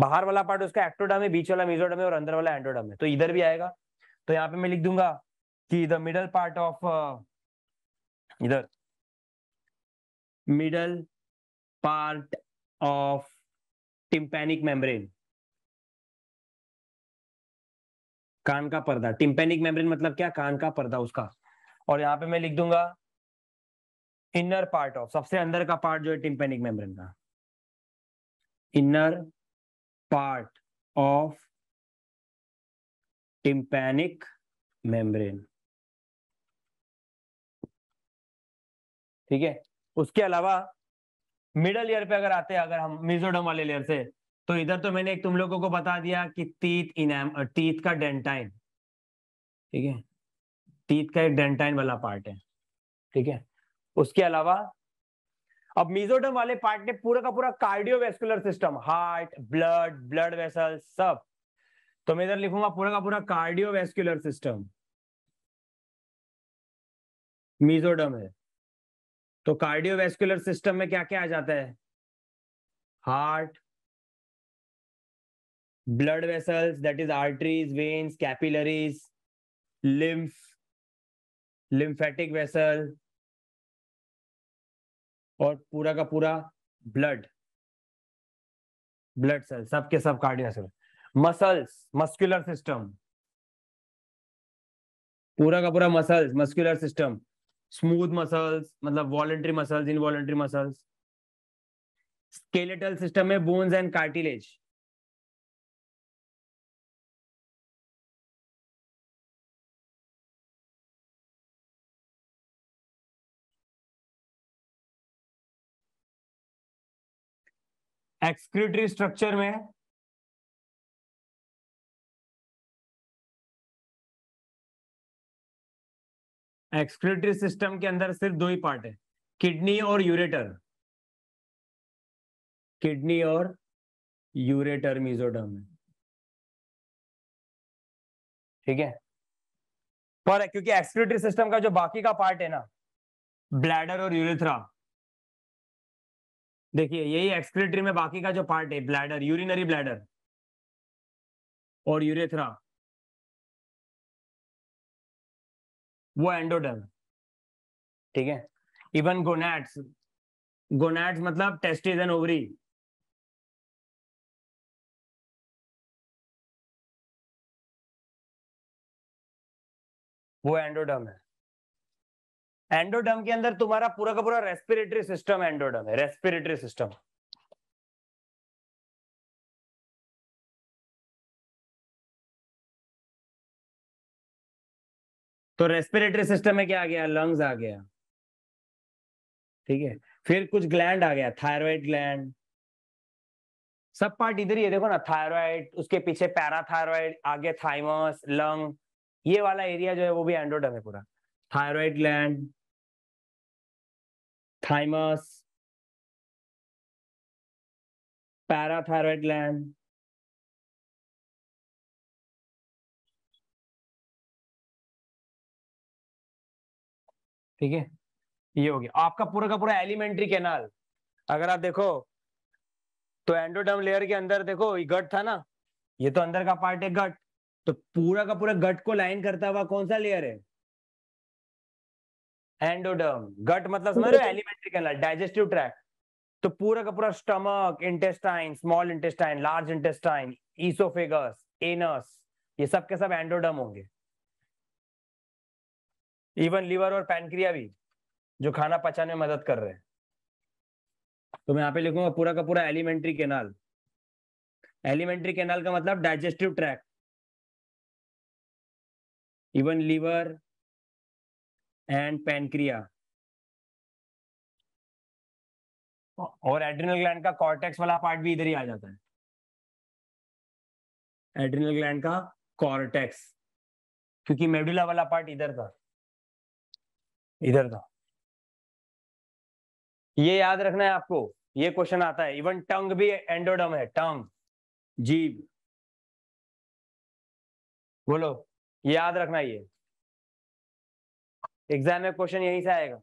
बाहर वाला पार्ट उसका एक्टोडम है बीच वाला मीजोडम है और अंदर वाला एंडोडम है तो इधर भी आएगा तो यहाँ पे मैं लिख दूंगा कि द मिडल पार्ट ऑफ इधर middle part of tympanic membrane कान का पर्दा टिम्पेनिक मेम्ब्रेन मतलब क्या कान का पर्दा उसका और यहाँ पे मैं लिख दूंगा इनर पार्ट ऑफ सबसे अंदर का पार्ट जो है टिम्पेनिक मेम्ब्रेन का inner part of tympanic membrane ठीक है उसके अलावा मिडल ईयर पे अगर आते हैं अगर हम मिजोडम वाले लेयर से तो इधर तो मैंने एक तुम लोगों को बता दिया कि तीत इनैम तीत का डेंटाइन ठीक है तीत का एक डेंटाइन वाला पार्ट है ठीक है उसके अलावा अब मीजोडम वाले पार्ट ने पूरा का पूरा cardiovascular system heart blood blood vessel सब तो मैं इधर लिखूंगा पूरा का पूरा कार्डियोवेस्कुलर सिस्टम मीजोडम है तो कार्डियोवेस्कुलर सिस्टम में क्या क्या आ जाता है heart blood vessels that is arteries veins capillaries lymph lymphatic vessel और पूरा का पूरा ब्लड ब्लड सेल सबके सब cardiac cell muscles muscular system पूरा का पूरा muscles muscular system smooth muscles मतलब voluntary muscles involuntary muscles skeletal system में bones and cartilage excretory structure में एक्सक्रिटरी सिस्टम के अंदर सिर्फ दो ही पार्ट है किडनी और यूरेटर किडनी और यूरेटर मिजोडम है ठीक है पर क्योंकि एक्सक्रिटरी सिस्टम का जो बाकी का पार्ट है ना ब्लैडर और यूरेथ्रा देखिए यही एक्सक्रेटरी में बाकी का जो पार्ट है ब्लैडर यूरिनरी ब्लैडर और यूरेथ्रा वो एंडोडर्म ठीक है इवन गोनेट्स गोनेट्स मतलब टेस्टिस एंड ओवरी वो एंडोडर्म है एंडोडम के अंदर तुम्हारा पूरा का पूरा रेस्पिरेटरी सिस्टम एंडोडम है रेस्पिरेटरी सिस्टम तो रेस्पिरेटरी सिस्टम में क्या आ गया लंग्स आ गया ठीक है फिर कुछ ग्लैंड आ गया थायराइड ग्लैंड सब पार्ट इधर ही है देखो ना थायराइड उसके पीछे पैराथायरॉयड आगे थाइमस लंग ये वाला एरिया जो है वो भी एंड्रोडम है पूरा thyroid gland, thymus, parathyroid gland, ठीक है ये हो गया आपका पूरा का पूरा एलिमेंट्री कैनाल अगर आप देखो तो एंडोडर्म लेयर के अंदर देखो ये गट था ना ये तो अंदर का पार्ट है गट तो पूरा का पूरा गट को लाइन करता हुआ कौन सा लेयर है एंडोडर्म गट मतलब समझ रहे हो एलिमेंट्री कैनल डाइजेस्टिव ट्रैक तो पूरा का पूरा stomach intestine small intestine large intestine oesophagus anus ये सब के सब एंडोडर्म होंगे इवन लिवर और पैनक्रिया भी जो खाना पचाने में मदद कर रहे हैं तो मैं यहाँ पे लिखूंगा पूरा का पूरा एलिमेंट्री केनाल एलिमेंट्री केनाल का मतलब digestive tract even liver and pancreas और एड्रिनल ग्लैंड का कॉर्टेक्स वाला पार्ट भी इधर ही आ जाता है एड्रिनल ग्लैंड का कॉर्टेक्स क्योंकि मेडुला वाला पार्ट इधर था इधर था ये याद रखना है आपको ये क्वेश्चन आता है इवन टंग भी एंडोडम है टंग जीभ बोलो याद रखना ये एग्जाम में क्वेश्चन यहीं से आएगा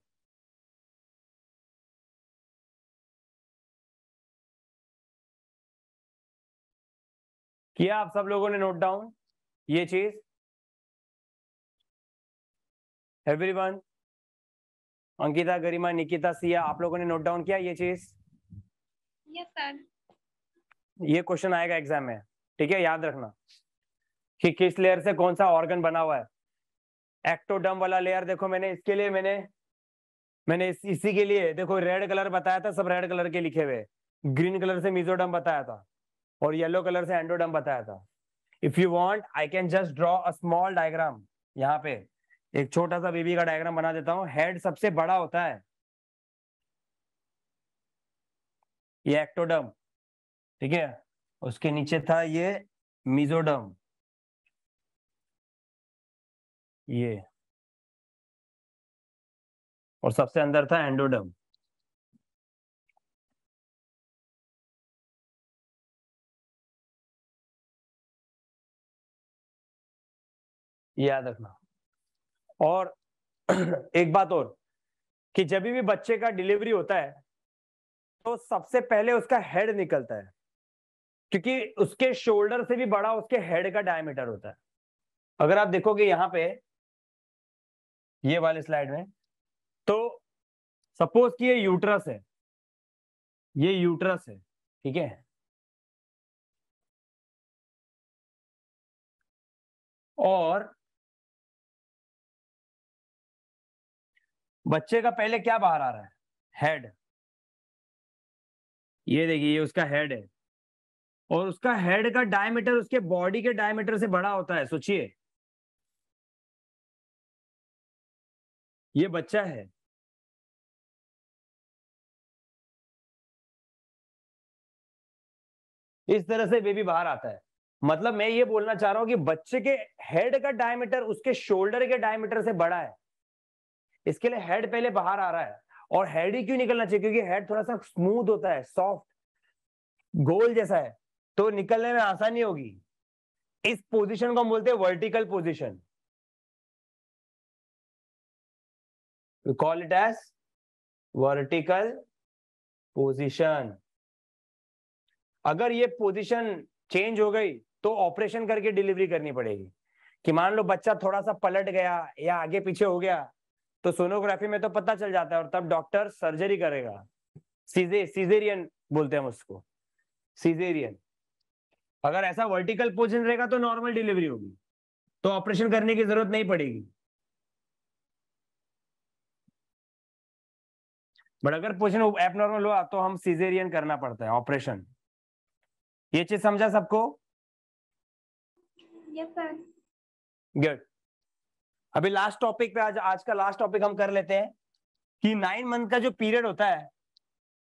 किया आप सब लोगों ने नोट डाउन ये चीज एवरीवन अंकिता गरिमा निकिता सिया आप लोगों ने नोट डाउन किया ये चीज यस सर ये क्वेश्चन आएगा एग्जाम में ठीक है याद रखना कि किस लेयर से कौन सा ऑर्गन बना हुआ है एक्टोडम वाला लेयर देखो मैंने इसके लिए मैंने मैंने इस, इसी के लिए देखो रेड कलर बताया था सब रेड कलर के लिखे हुए ग्रीन कलर से मिजोडम बताया था और येलो कलर से एंडोडम बताया था if you want I can just draw a small diagram यहाँ पे एक छोटा सा बेबी का डायग्राम बना देता हूँ हेड सबसे बड़ा होता है ये एक्टोडम ठीक है उसके नीचे था ये मिजोडम ये और सबसे अंदर था एंडोडम याद रखना और एक बात और कि जब भी बच्चे का डिलीवरी होता है तो सबसे पहले उसका हेड निकलता है क्योंकि उसके शोल्डर से भी बड़ा उसके हेड का डायमीटर होता है अगर आप देखोगे यहाँ पे ये वाले स्लाइड में तो सपोज कि ये यूट्रस है ये यूट्रस है ठीक है और बच्चे का पहले क्या बाहर आ रहा है हेड ये देखिए ये उसका हेड है और उसका हेड का डायमीटर उसके बॉडी के डायमीटर से बड़ा होता है सोचिए ये बच्चा है इस तरह से बेबी बाहर आता है मतलब मैं ये बोलना चाह रहा हूं कि बच्चे के हेड का डायमीटर उसके शोल्डर के डायमीटर से बड़ा है इसके लिए हेड पहले बाहर आ रहा है और हेड ही क्यों निकलना चाहिए क्योंकि हेड थोड़ा सा स्मूथ होता है सॉफ्ट गोल जैसा है तो निकलने में आसानी होगी इस पोजीशन को हम बोलते हैं vertical position we call it as vertical position अगर ये पोजीशन चेंज हो गई तो ऑपरेशन करके डिलीवरी करनी पड़ेगी कि मान लो बच्चा थोड़ा सा पलट गया या आगे पीछे हो गया तो सोनोग्राफी में तो पता चल जाता है और तब डॉक्टर सर्जरी करेगा सीजे सीजेरियन बोलते हैं उसको सीजेरियन अगर ऐसा वर्टिकल पोजिशन रहेगा तो नॉर्मल डिलीवरी होगी तो ऑपरेशन करने की जरूरत नहीं पड़ेगी बट अगर पोजिशन एबनॉर्मल हुआ तो हम सीजेरियन करना पड़ता है ऑपरेशन ये चीज समझा सबको गुड अभी लास्ट टॉपिक पे आज आज का लास्ट टॉपिक हम कर लेते हैं कि नाइन मंथ का जो पीरियड होता है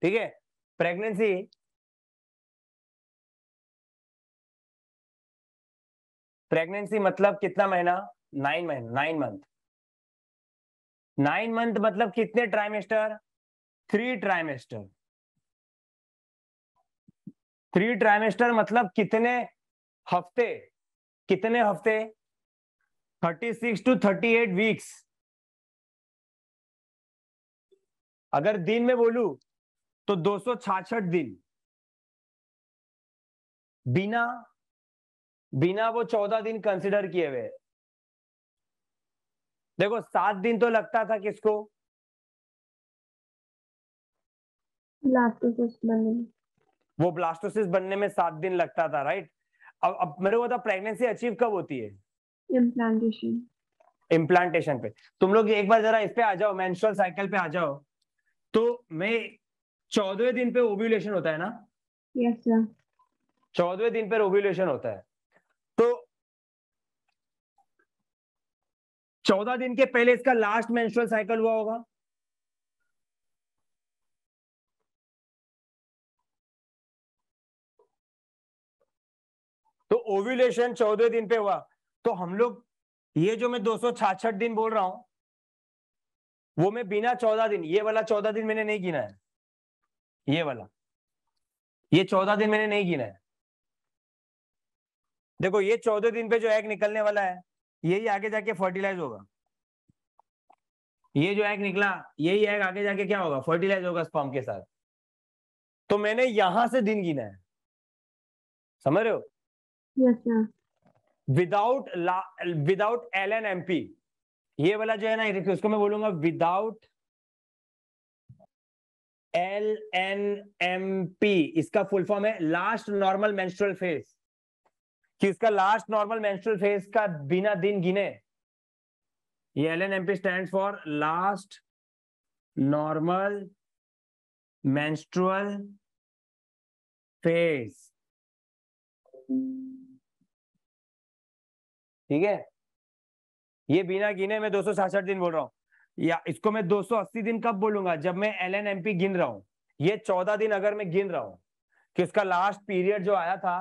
ठीक है प्रेगनेंसी प्रेगनेंसी मतलब कितना महीना नाइन महीना नाइन मंथ नाइन मंथ मतलब कितने trimester three trimester three trimester मतलब कितने हफ्ते कितने हफ्ते thirty six to thirty eight weeks अगर दिन में बोलू तो दो दिन बिना बिना वो चौदह दिन कंसिडर किए हुए देखो सात दिन तो लगता था किसको ब्लास्टोसिस वो ब्लास्टोसिस बनने में सात दिन लगता था राइट अब अब मेरे को बता प्रेगनेंसी अचीव कब होती है इम्प्लांटेशन इम्प्लांटेशन पे तुम लोग एक बार जरा इस पे आ जाओ मेंस्ट्रुअल साइकिल पे आ जाओ तो मैं चौदहवें दिन पे ओव्यूलेशन होता है ना यस सर चौदहवें दिन पे ओव्यूलेशन होता है तो चौदह दिन के पहले इसका लास्ट मेंस्ट्रुअल साइकिल हुआ होगा ओव्यूलेशन चौदह दिन पे हुआ तो हम लोग ये जो मैं दो दिन बोल रहा हूं वो मैं बिना चौदह दिन ये वाला चौदह दिन मैंने नहीं गिना है ये वाला ये चौदह दिन मैंने नहीं गिना है देखो ये चौदह दिन पे जो एग निकलने वाला है यही आगे जाके फर्टिलाइज होगा ये जो एग निकला यही एग आगे जाके क्या होगा फर्टिलाइज होगा स्पर्म के साथ तो मैंने यहां से दिन गिना है समझ रहे हो without without L N M P ये वाला जो है ना उसको मैं बोलूंगा without L N M P इसका फुल फॉर्म है लास्ट नॉर्मल मेंस्ट्रुअल फेज कि उसका लास्ट नॉर्मल मेंस्ट्रुअल फेज का बिना दिन गिने ये L N M P stand for last normal menstrual phase ठीक है ये बिना गिने मैं दो दिन बोल रहा हूँ या इसको मैं 280 दिन कब बोलूंगा जब मैं एल एन एम पी गिन रहा हूँ ये 14 दिन अगर मैं गिन रहा हूँ कि उसका लास्ट पीरियड जो आया था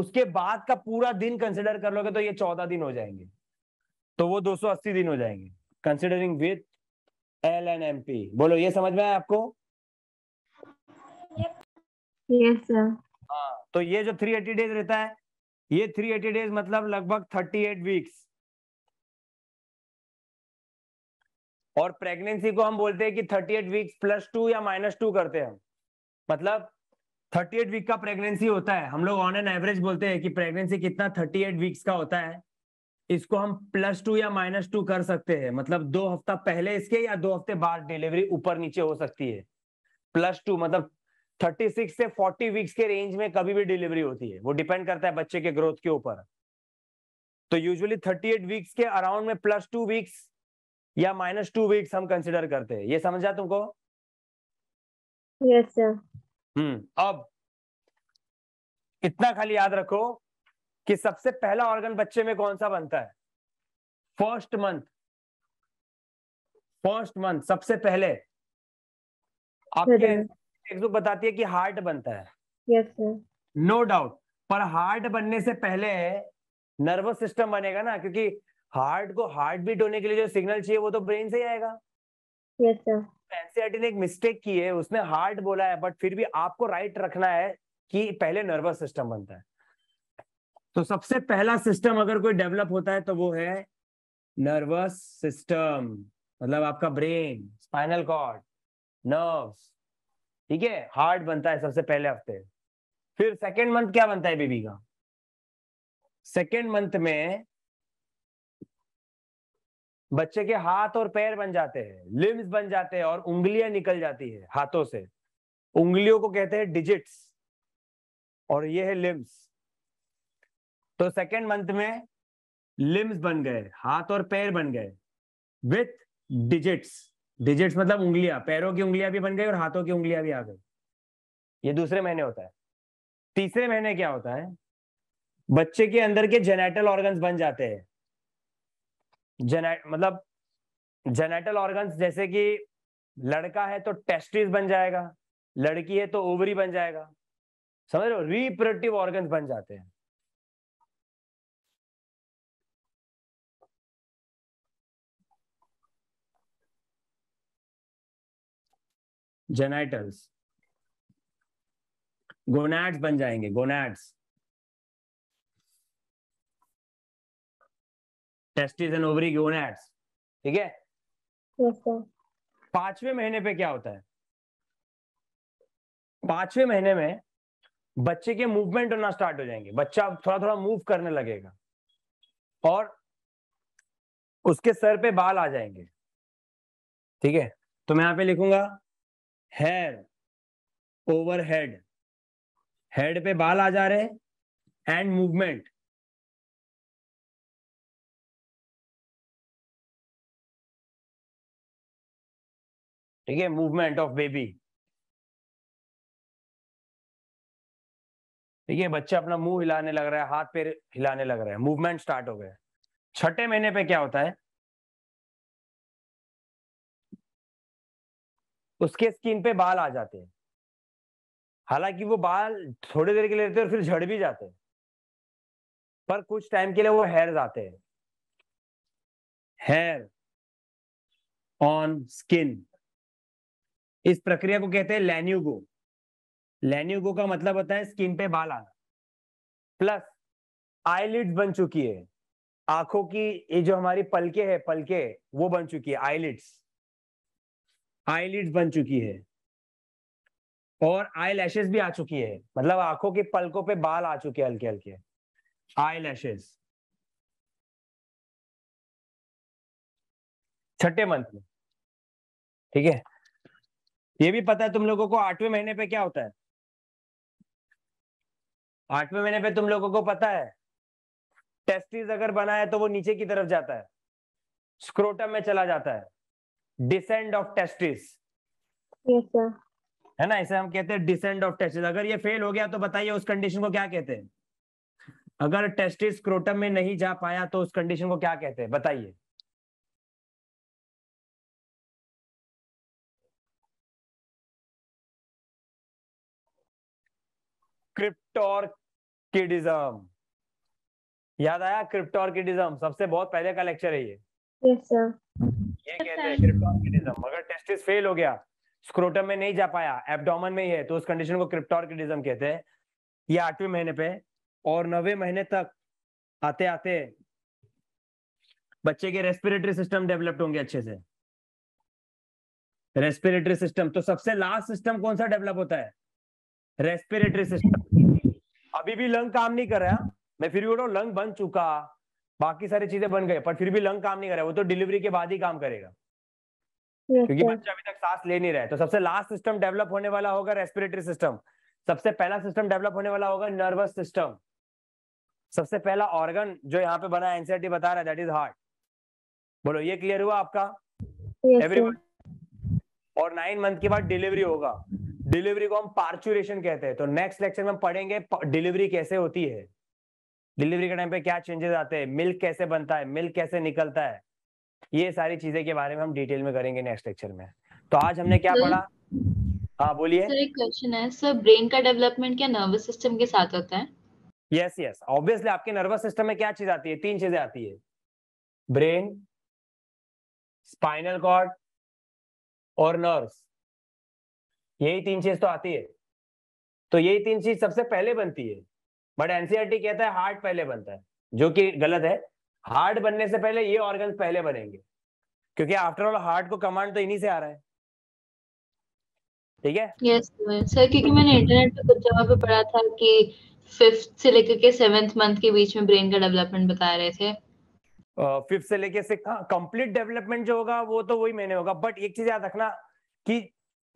उसके बाद का पूरा दिन कंसिडर कर लोगे तो ये 14 दिन हो जाएंगे तो वो 280 दिन हो जाएंगे considering with L N M P बोलो ये समझ में आया आपको yes, sir. हाँ तो ये जो एटी डेज रहता है ये थ्री एटी डेज मतलब लगभग थर्टी एट वीक्स और प्रेगनेंसी को हम बोलते हैं कि thirty eight weeks plus two या माइनस टू करते हैं मतलब थर्टी एट वीक का प्रेगनेंसी होता है हम लोग ऑन एन एवरेज बोलते हैं कि प्रेगनेंसी कितना थर्टी एट वीक्स का होता है इसको हम प्लस टू या माइनस टू कर सकते हैं मतलब दो हफ्ता पहले इसके या दो हफ्ते बाद डिलीवरी ऊपर नीचे हो सकती है प्लस टू मतलब 36 से 40 वीक्स के रेंज में कभी भी डिलीवरी होती है वो डिपेंड करता है बच्चे के ग्रोथ के ऊपर तो यूजुअली 38 वीक्स के अराउंड में प्लस टू वीक्स या माइनस टू वीक्स हम कंसिडर करते हैं ये समझ जाए तुमको yes, हम्म अब इतना खाली याद रखो कि सबसे पहला ऑर्गन बच्चे में कौन सा बनता है फर्स्ट मंथ फर्स्ट मंथ सबसे पहले आपके टेक्सबुक बताती है कि हार्ट बनता है नो yes, नो डाउट पर हार्ट बनने से पहले नर्वस सिस्टम बनेगा ना क्योंकि हार्ट को हार्ट बीट होने के लिए जो सिग्नल चाहिए वो तो ब्रेन से ही आएगा yes, ने एक मिस्टेक की है उसने हार्ट बोला है बट फिर भी आपको राइट रखना है कि पहले नर्वस सिस्टम बनता है तो सबसे पहला सिस्टम अगर कोई डेवलप होता है तो वो है नर्वस सिस्टम मतलब आपका ब्रेन स्पाइनल कॉर्ड नर्व्स ठीक है हार्ट बनता है सबसे पहले हफ्ते फिर सेकेंड मंथ क्या बनता है बेबी का सेकेंड मंथ में बच्चे के हाथ और पैर बन जाते हैं लिम्स बन जाते हैं और उंगलियां निकल जाती है हाथों से उंगलियों को कहते हैं डिजिट्स और ये है लिम्स तो सेकेंड मंथ में लिम्स बन गए हाथ और पैर बन गए विथ डिजिट्स डिजिट्स मतलब उंगलियां पैरों की उंगलियां भी बन गई और हाथों की उंगलियां भी आ गई ये दूसरे महीने होता है तीसरे महीने क्या होता है बच्चे के अंदर के जेनेटल ऑर्गन्स बन जाते हैं जेने मतलब जेनेटल ऑर्गन्स जैसे कि लड़का है तो टेस्टिस बन जाएगा लड़की है तो ओवरी बन जाएगा समझ लो रिप्रोडक्टिव ऑर्गन्स बन जाते हैं जेनाइटल्स गोनाड्स बन जाएंगे gonads testis and ovary gonads ठीक है पांचवे महीने पे क्या होता है पांचवे महीने में बच्चे के मूवमेंट होना स्टार्ट हो जाएंगे बच्चा थोड़ा थोड़ा मूव करने लगेगा और उसके सर पे बाल आ जाएंगे ठीक है तो मैं यहां पे लिखूंगा हेयर ओवर हेड हेड पे बाल आ जा रहे एंड मूवमेंट ठीक है मूवमेंट ऑफ बेबी ठीक है बच्चा अपना मुंह हिलाने लग रहा है हाथ पैर हिलाने लग रहा है मूवमेंट स्टार्ट हो गया छठे महीने पे क्या होता है उसके स्किन पे बाल आ जाते हैं हालांकि वो बाल थोड़ी देर के लिए रहते हैं और फिर झड़ भी जाते हैं पर कुछ टाइम के लिए वो हेयर आते हैं हेयर ऑन स्किन इस प्रक्रिया को कहते हैं लेन्यूगो लेन्यूगो का मतलब होता है स्किन पे बाल आना प्लस आईलिड्स बन चुकी है आंखों की ये जो हमारी पलके है पलके वो बन चुकी है आईलिड्स आईलिड्स बन चुकी है और आई लैशेज भी आ चुकी है मतलब आंखों के पलकों पे बाल आ चुके हैं हल्के हल्के आई लैशेज छठे मंथ में ठीक है ये भी पता है तुम लोगों को आठवें महीने पे क्या होता है आठवें महीने पे तुम लोगों को पता है टेस्टिस अगर बना है तो वो नीचे की तरफ जाता है स्क्रोटम में चला जाता है डिसेंड ऑफ टेस्टिस है ना इसे हम कहते हैं डिसेंड ऑफ टेस्टिस अगर ये फेल हो गया तो बताइए उस कंडीशन को क्या कहते हैं अगर टेस्टिस क्रोटम में नहीं जा पाया तो उस कंडीशन को क्या कहते हैं बताइए क्रिप्टोर क्रिप्टोर्किडिज्म याद आया क्रिप्टोर क्रिप्टोर्किडिज्म सबसे बहुत पहले का लेक्चर है ये yes, sir. ये अच्छा। कहते हैं क्रिप्टोर्किडिज्म मगर टेस्टिस फेल हो गया स्क्रोटम में नहीं जा पाया एब्डोमन में ही है तो उस कंडीशन को क्रिप्टोर्किडिज्म कहते हैं ये आठवें महीने पे और नवे महीने तक आते आते बच्चे के रेस्पिरेटरी सिस्टम डेवलप्ड होंगे अच्छे से रेस्पिरेटरी सिस्टम तो सबसे लास्ट सिस्टम कौन सा डेवलप होता है रेस्पिरेटरी सिस्टम अभी भी लंग काम नहीं कर रहा मैं फिर भी बोल लंग बन चुका बाकी सारी चीजें बन गए पर फिर भी लंग काम नहीं कर रहा वो तो डिलीवरी के बाद ही काम करेगा क्योंकि बच्चा अभी तक सांस ले नहीं रहा है तो सबसे लास्ट सिस्टम डेवलप होने वाला होगा रेस्पिरेटरी सिस्टम सबसे पहला सिस्टम डेवलप होने वाला होगा नर्वस सिस्टम सबसे पहला ऑर्गन जो यहाँ पे बना एनसीआरटी e बता रहा है दैट इज हार्ट बोलो ये क्लियर हुआ आपका एवरी और नाइन मंथ के बाद डिलीवरी होगा डिलीवरी को हम पार्चुरेशन कहते हैं तो नेक्स्ट लेक्चर में हम पढ़ेंगे डिलीवरी कैसे होती है डिलीवरी के टाइम पे क्या चेंजेस आते हैं मिल्क कैसे बनता है मिल्क कैसे निकलता है ये सारी चीजें के बारे में हम डिटेल में करेंगे नेक्स्ट लेक्चर में तो आज हमने क्या पढ़ा हाँ बोलिए सर एक क्वेश्चन है सर ब्रेन का डेवलपमेंट क्या नर्वस सिस्टम के साथ होता है यस यस ऑब्वियसली आपके नर्वस सिस्टम में क्या चीज आती है तीन चीजें आती है ब्रेन स्पाइनल कॉर्ड और नर्व्स यही तीन चीज तो आती है तो यही तीन चीज सबसे पहले बनती है बट एनसीआरटी e कहता है हार्ट पहले बनता है जो कि गलत है हार्ट बनने से पहले ये ऑर्गन पहले बनेंगे क्योंकि आफ्टर ऑल हार्ट को कमांड तो इन्हीं से आ रहा है ठीक है यस सर क्योंकि मैंने इंटरनेट पे कुछ जगह पे पढ़ा था कि फिफ्थ से लेकर के सेवेंथ मंथ के बीच में ब्रेन का डेवलपमेंट बता रहे थे फिफ्थ से लेके सिक्स कंप्लीट डेवलपमेंट जो होगा वो तो वही मैंने होगा बट एक चीज याद रखना कि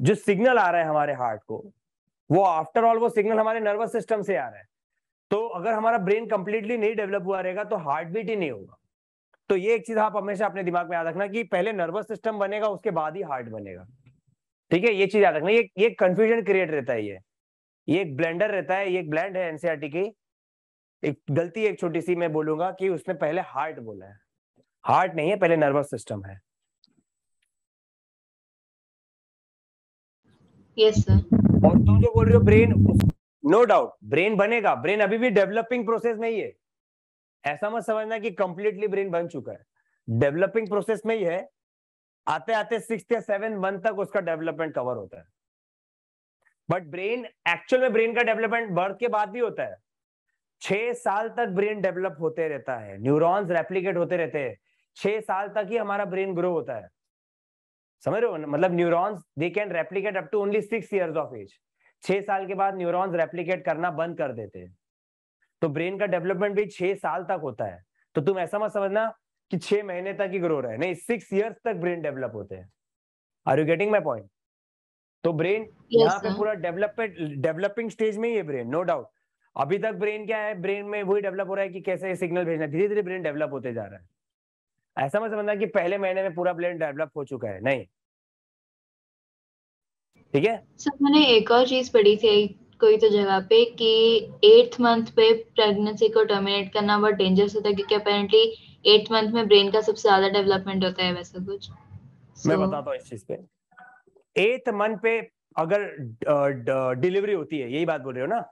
जो सिग्नल आ रहा है हमारे हार्ट को वो आफ्टर ऑल वो सिग्नल हमारे नर्वस सिस्टम से आ रहा है तो अगर हमारा ब्रेन कंप्लीटली नहीं डेवलप हुआ रहेगा तो हार्ट बीट ही नहीं होगा तो ये एक चीज आप हमेशा अपने दिमाग में याद रखना कि पहले नर्वस सिस्टम बनेगा उसके बाद ही हार्ट बनेगा ठीक है ये चीज याद रखना ये ये कंफ्यूजन क्रिएट रहता है ये ये एक ब्लेंडर रहता है ये एक ब्लैंड है एनसीआरटी e की एक गलती एक छोटी सी मैं बोलूंगा कि उसने पहले हार्ट बोला है हार्ट नहीं है पहले नर्वस सिस्टम है यस yes, सर और तुम जो बोल रहे हो ब्रेन नो डाउट ब्रेन बनेगा ब्रेन अभी भी डेवलपिंग प्रोसेस में ही है ऐसा मत समझना कि कंप्लीटली ब्रेन बन चुका है डेवलपिंग प्रोसेस में ही है आते आते सिक्स या सेवन मंथ तक उसका डेवलपमेंट कवर होता है बट ब्रेन एक्चुअल में ब्रेन का डेवलपमेंट बर्थ के बाद भी होता है छह साल तक ब्रेन डेवलप होते रहता है न्यूरॉन्स रेप्लीकेट होते रहते हैं छह साल तक ही हमारा ब्रेन ग्रो होता है समझ रहे हो मतलब neurons they can replicate up to only six years of age छह साल के बाद न्यूरॉन्स रेप्लीकेट करना बंद कर देते हैं तो ब्रेन का डेवलपमेंट भी छह साल तक होता है तो तुम ऐसा मत समझना कि छह महीने तक ही ग्रो रहे नहीं सिक्स इयर्स तक ब्रेन डेवलप होते हैं are you getting my point तो ब्रेन yes, यहाँ पे पूरा डेवलपमेंट डेवलपिंग स्टेज में ही है ब्रेन नो डाउट अभी तक ब्रेन क्या है ब्रेन में वही डेवलप हो रहा है कि कैसे सिग्नल भेजना धीरे धीरे ब्रेन डेवलप होते जा रहा है ऐसा मत समझना कि पहले महीने में पूरा ब्रेन डेवलप हो चुका है नहीं ठीक है सर मैंने एक और चीज पढ़ी थी कोई तो जगह पे कि एट्थ मंथ पे प्रेगनेंसी को टर्मिनेट करना बहुत डेंजरस होता है क्योंकि अपेरेंटली एट्थ मंथ में ब्रेन का सबसे ज्यादा डेवलपमेंट होता है वैसा कुछ so, मैं बताता हूँ इस चीज पे एट्थ मंथ पे अगर डिलीवरी होती है यही बात बोल रहे हो ना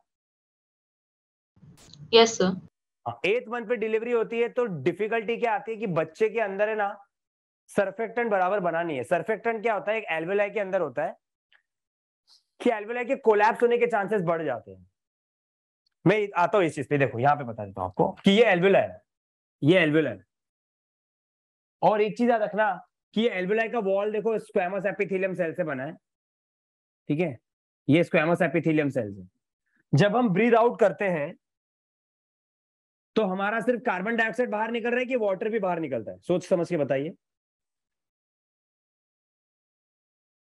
यस सर एट्थ मंथ पे डिलीवरी होती है तो डिफिकल्टी क्या आती है कि बच्चे के अंदर है ना सरफेक्टेंट बराबर बनानी है सरफेक्टेंट क्या होता है एक एल्वेलाई के अंदर होता है कि एल्वेलाई के कोलैप्स होने के चांसेस बढ़ जाते हैं मैं आता हूं इस चीज पे देखो यहां पे बता देता हूं आपको कि ये एल्वेलाई है ये एल्वेलाई है और एक चीज याद रखना कि ये एल्वेलाई का वॉल देखो स्क्वेमस एपिथेलियम सेल से बना है ठीक है ये स्क्वेमस एपिथेलियम सेल से जब हम ब्रीद आउट करते हैं तो हमारा सिर्फ कार्बन डाइऑक्साइड बाहर निकल रहा है कि वाटर भी बाहर निकलता है सोच समझ के बताइए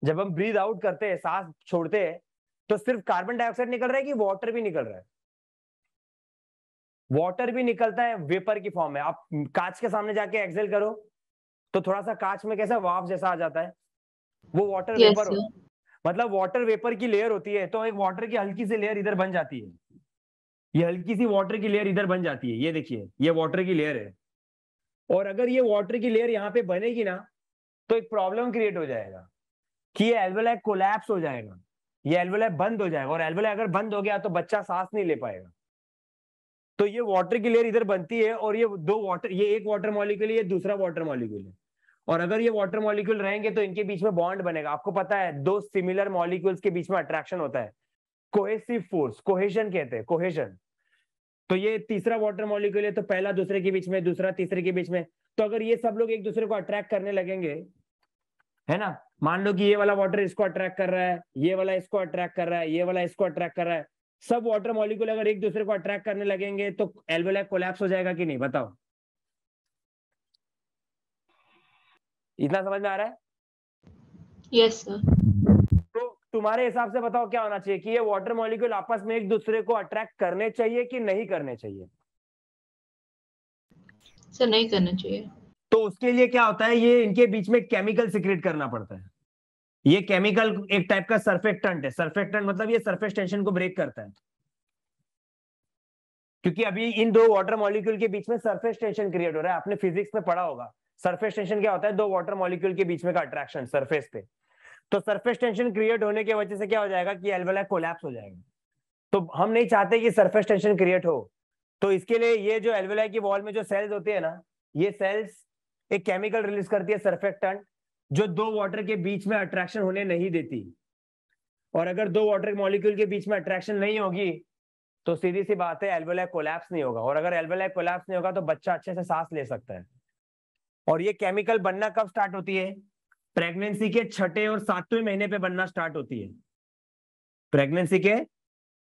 जब हम ब्रीद आउट करते हैं सांस छोड़ते हैं तो सिर्फ कार्बन डाइऑक्साइड निकल रहा है कि वाटर भी निकल रहा है वाटर भी निकलता है वेपर की फॉर्म में आप कांच के सामने जाके एक्सेल करो तो थोड़ा सा कांच में कैसा वाफ जैसा आ जाता है वो वाटर वेपर हो मतलब वाटर वेपर की लेयर होती है तो एक वाटर की हल्की सी लेयर इधर बन जाती है ये हल्की सी वाटर की लेयर इधर बन जाती है ये देखिए ये वाटर की लेयर है और अगर ये वाटर की लेयर यहाँ पे बनेगी ना तो एक प्रॉब्लम क्रिएट हो जाएगा कि ये एल्वोलाई कोलैप्स हो जाएगा ये एल्वोलाई बंद हो जाएगा और एल्वोलाई अगर बंद हो गया तो बच्चा सांस नहीं ले पाएगा तो ये वाटर की लेयर इधर बनती है और ये दो वाटर ये एक वाटर मॉलिक्यूल ये दूसरा वाटर मॉलिक्यूल है और अगर ये वाटर मॉलिक्यूल रहेंगे तो इनके बीच में बॉन्ड बनेगा आपको पता है दो सिमिलर मॉलिक्यूल्स के बीच में अट्रैक्शन होता है कोहेसिव फोर्स कोहेशन कहते हैं कोहेशन तो ये तीसरा वाटर मॉलिक्यूल है तो पहला दूसरे के बीच में दूसरा तीसरे के बीच में तो अगर ये सब लोग एक दूसरे को अट्रैक्ट करने लगेंगे है ना मान लो कि ये वाला वाटर इसको अट्रैक्ट कर रहा है ये वाला इसको अट्रैक्ट कर रहा है ये वाला इसको अट्रैक्ट कर रहा है सब वाटर मॉलिक्यूल अगर एक दूसरे को अट्रैक्ट करने लगेंगे तो एल्वेला कोलैप्स हो जाएगा कि नहीं बताओ इतना समझ में आ रहा है यस yes, सर तो तुम्हारे हिसाब से बताओ क्या होना चाहिए कि ये वाटर मॉलिक्यूल आपस में एक दूसरे को अट्रैक्ट करने चाहिए कि नहीं करने चाहिए सर नहीं करना चाहिए तो उसके लिए क्या होता है ये इनके बीच में केमिकल सिक्रेट करना पड़ता है ये केमिकल एक टाइप का सर्फेक्टेंट है सर्फेक्टेंट मतलब ये सरफेस टेंशन को ब्रेक करता है क्योंकि अभी इन दो वाटर मॉलिक्यूल के बीच में सरफेस टेंशन क्रिएट हो रहा है आपने फिजिक्स में पढ़ा होगा सरफेस टेंशन क्या होता है दो वाटर मॉलिक्यूल के बीच में का अट्रैक्शन सरफेस पे तो सरफेस टेंशन क्रिएट होने की वजह से क्या हो जाएगा कि एल्वेला कोलैप्स हो जाएगा तो हम नहीं चाहते कि सरफेस टेंशन क्रिएट हो तो इसके लिए ये जो एल्वेलाई की वॉल में जो सेल्स होती है ना ये सेल्स एक केमिकल रिलीज करती है सर्फेक्टेंट जो दो वाटर के बीच में अट्रैक्शन होने नहीं देती और अगर दो वाटर मॉलिक्यूल के बीच में अट्रैक्शन नहीं होगी तो सीधी सी बात है एल्वेलाई कोलैप्स नहीं होगा और अगर एल्वेलाई कोलैप्स नहीं होगा तो बच्चा अच्छे से सांस ले सकता है और ये केमिकल बनना कब स्टार्ट होती है प्रेगनेंसी के छठे और सातवें महीने पे बनना स्टार्ट होती है प्रेगनेंसी के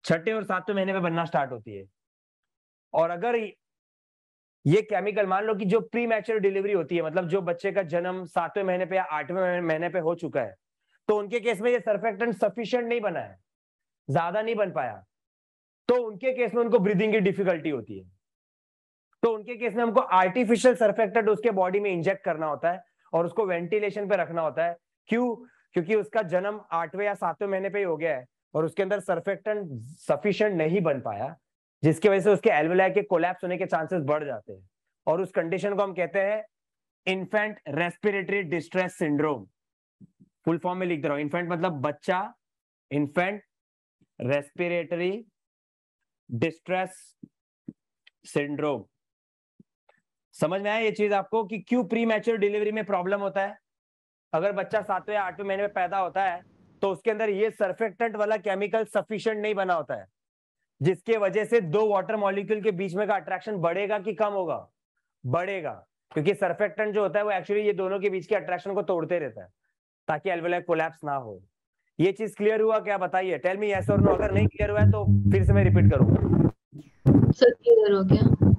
छठे और सातवें महीने पे बनना स्टार्ट होती है और अगर ये केमिकल मान लो कि जो प्री मैच्योर डिलीवरी होती है मतलब जो बच्चे का जन्म सातवें महीने पे या आठवें महीने पे हो चुका है तो उनके केस में ये सरफेक्टेंट सफिशियंट नहीं बना है ज्यादा नहीं बन पाया तो उनके केस में उनको ब्रीदिंग की डिफिकल्टी होती है तो उनके केस में हमको आर्टिफिशियल सरफेक्टेंट उसके बॉडी में इंजेक्ट करना होता है और उसको वेंटिलेशन पे रखना होता है क्यों क्योंकि उसका जन्म आठवें या सातवें महीने पे ही हो गया है और उसके अंदर सरफेक्टेंट सफिशियंट नहीं बन पाया जिसकी वजह से उसके एल्वेलाई के कोलैप्स होने के चांसेस बढ़ जाते हैं और उस कंडीशन को हम कहते हैं infant respiratory distress syndrome full form में लिख दे रहा हूं इन्फेंट मतलब बच्चा इन्फेंट रेस्पिरेटरी डिस्ट्रेस सिंड्रोम समझ में आया ये चीज आपको कि क्यों प्री मैच्योर डिलीवरी में प्रॉब्लम होता है अगर बच्चा सातवें आठवें महीने में पैदा होता है तो उसके अंदर ये सर्फेक्टेंट वाला केमिकल सफिशियंट नहीं बना होता है जिसके वजह से दो वाटर मॉलिक्यूल के बीच में का अट्रैक्शन बढ़ेगा कि कम होगा बढ़ेगा क्योंकि सरफेक्टेंट जो होता है वो एक्चुअली ये दोनों के बीच के अट्रैक्शन को तोड़ते रहता है ताकि एल्वेलाई कोलैप्स ना हो ये चीज क्लियर हुआ क्या बताइए टेल मी यस और नो अगर नहीं क्लियर हुआ है तो फिर से मैं रिपीट करूंगा सर क्लियर हो गया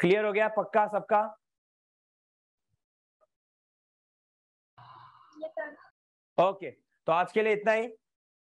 क्लियर हो गया पक्का सबका ओके okay, तो आज के लिए इतना ही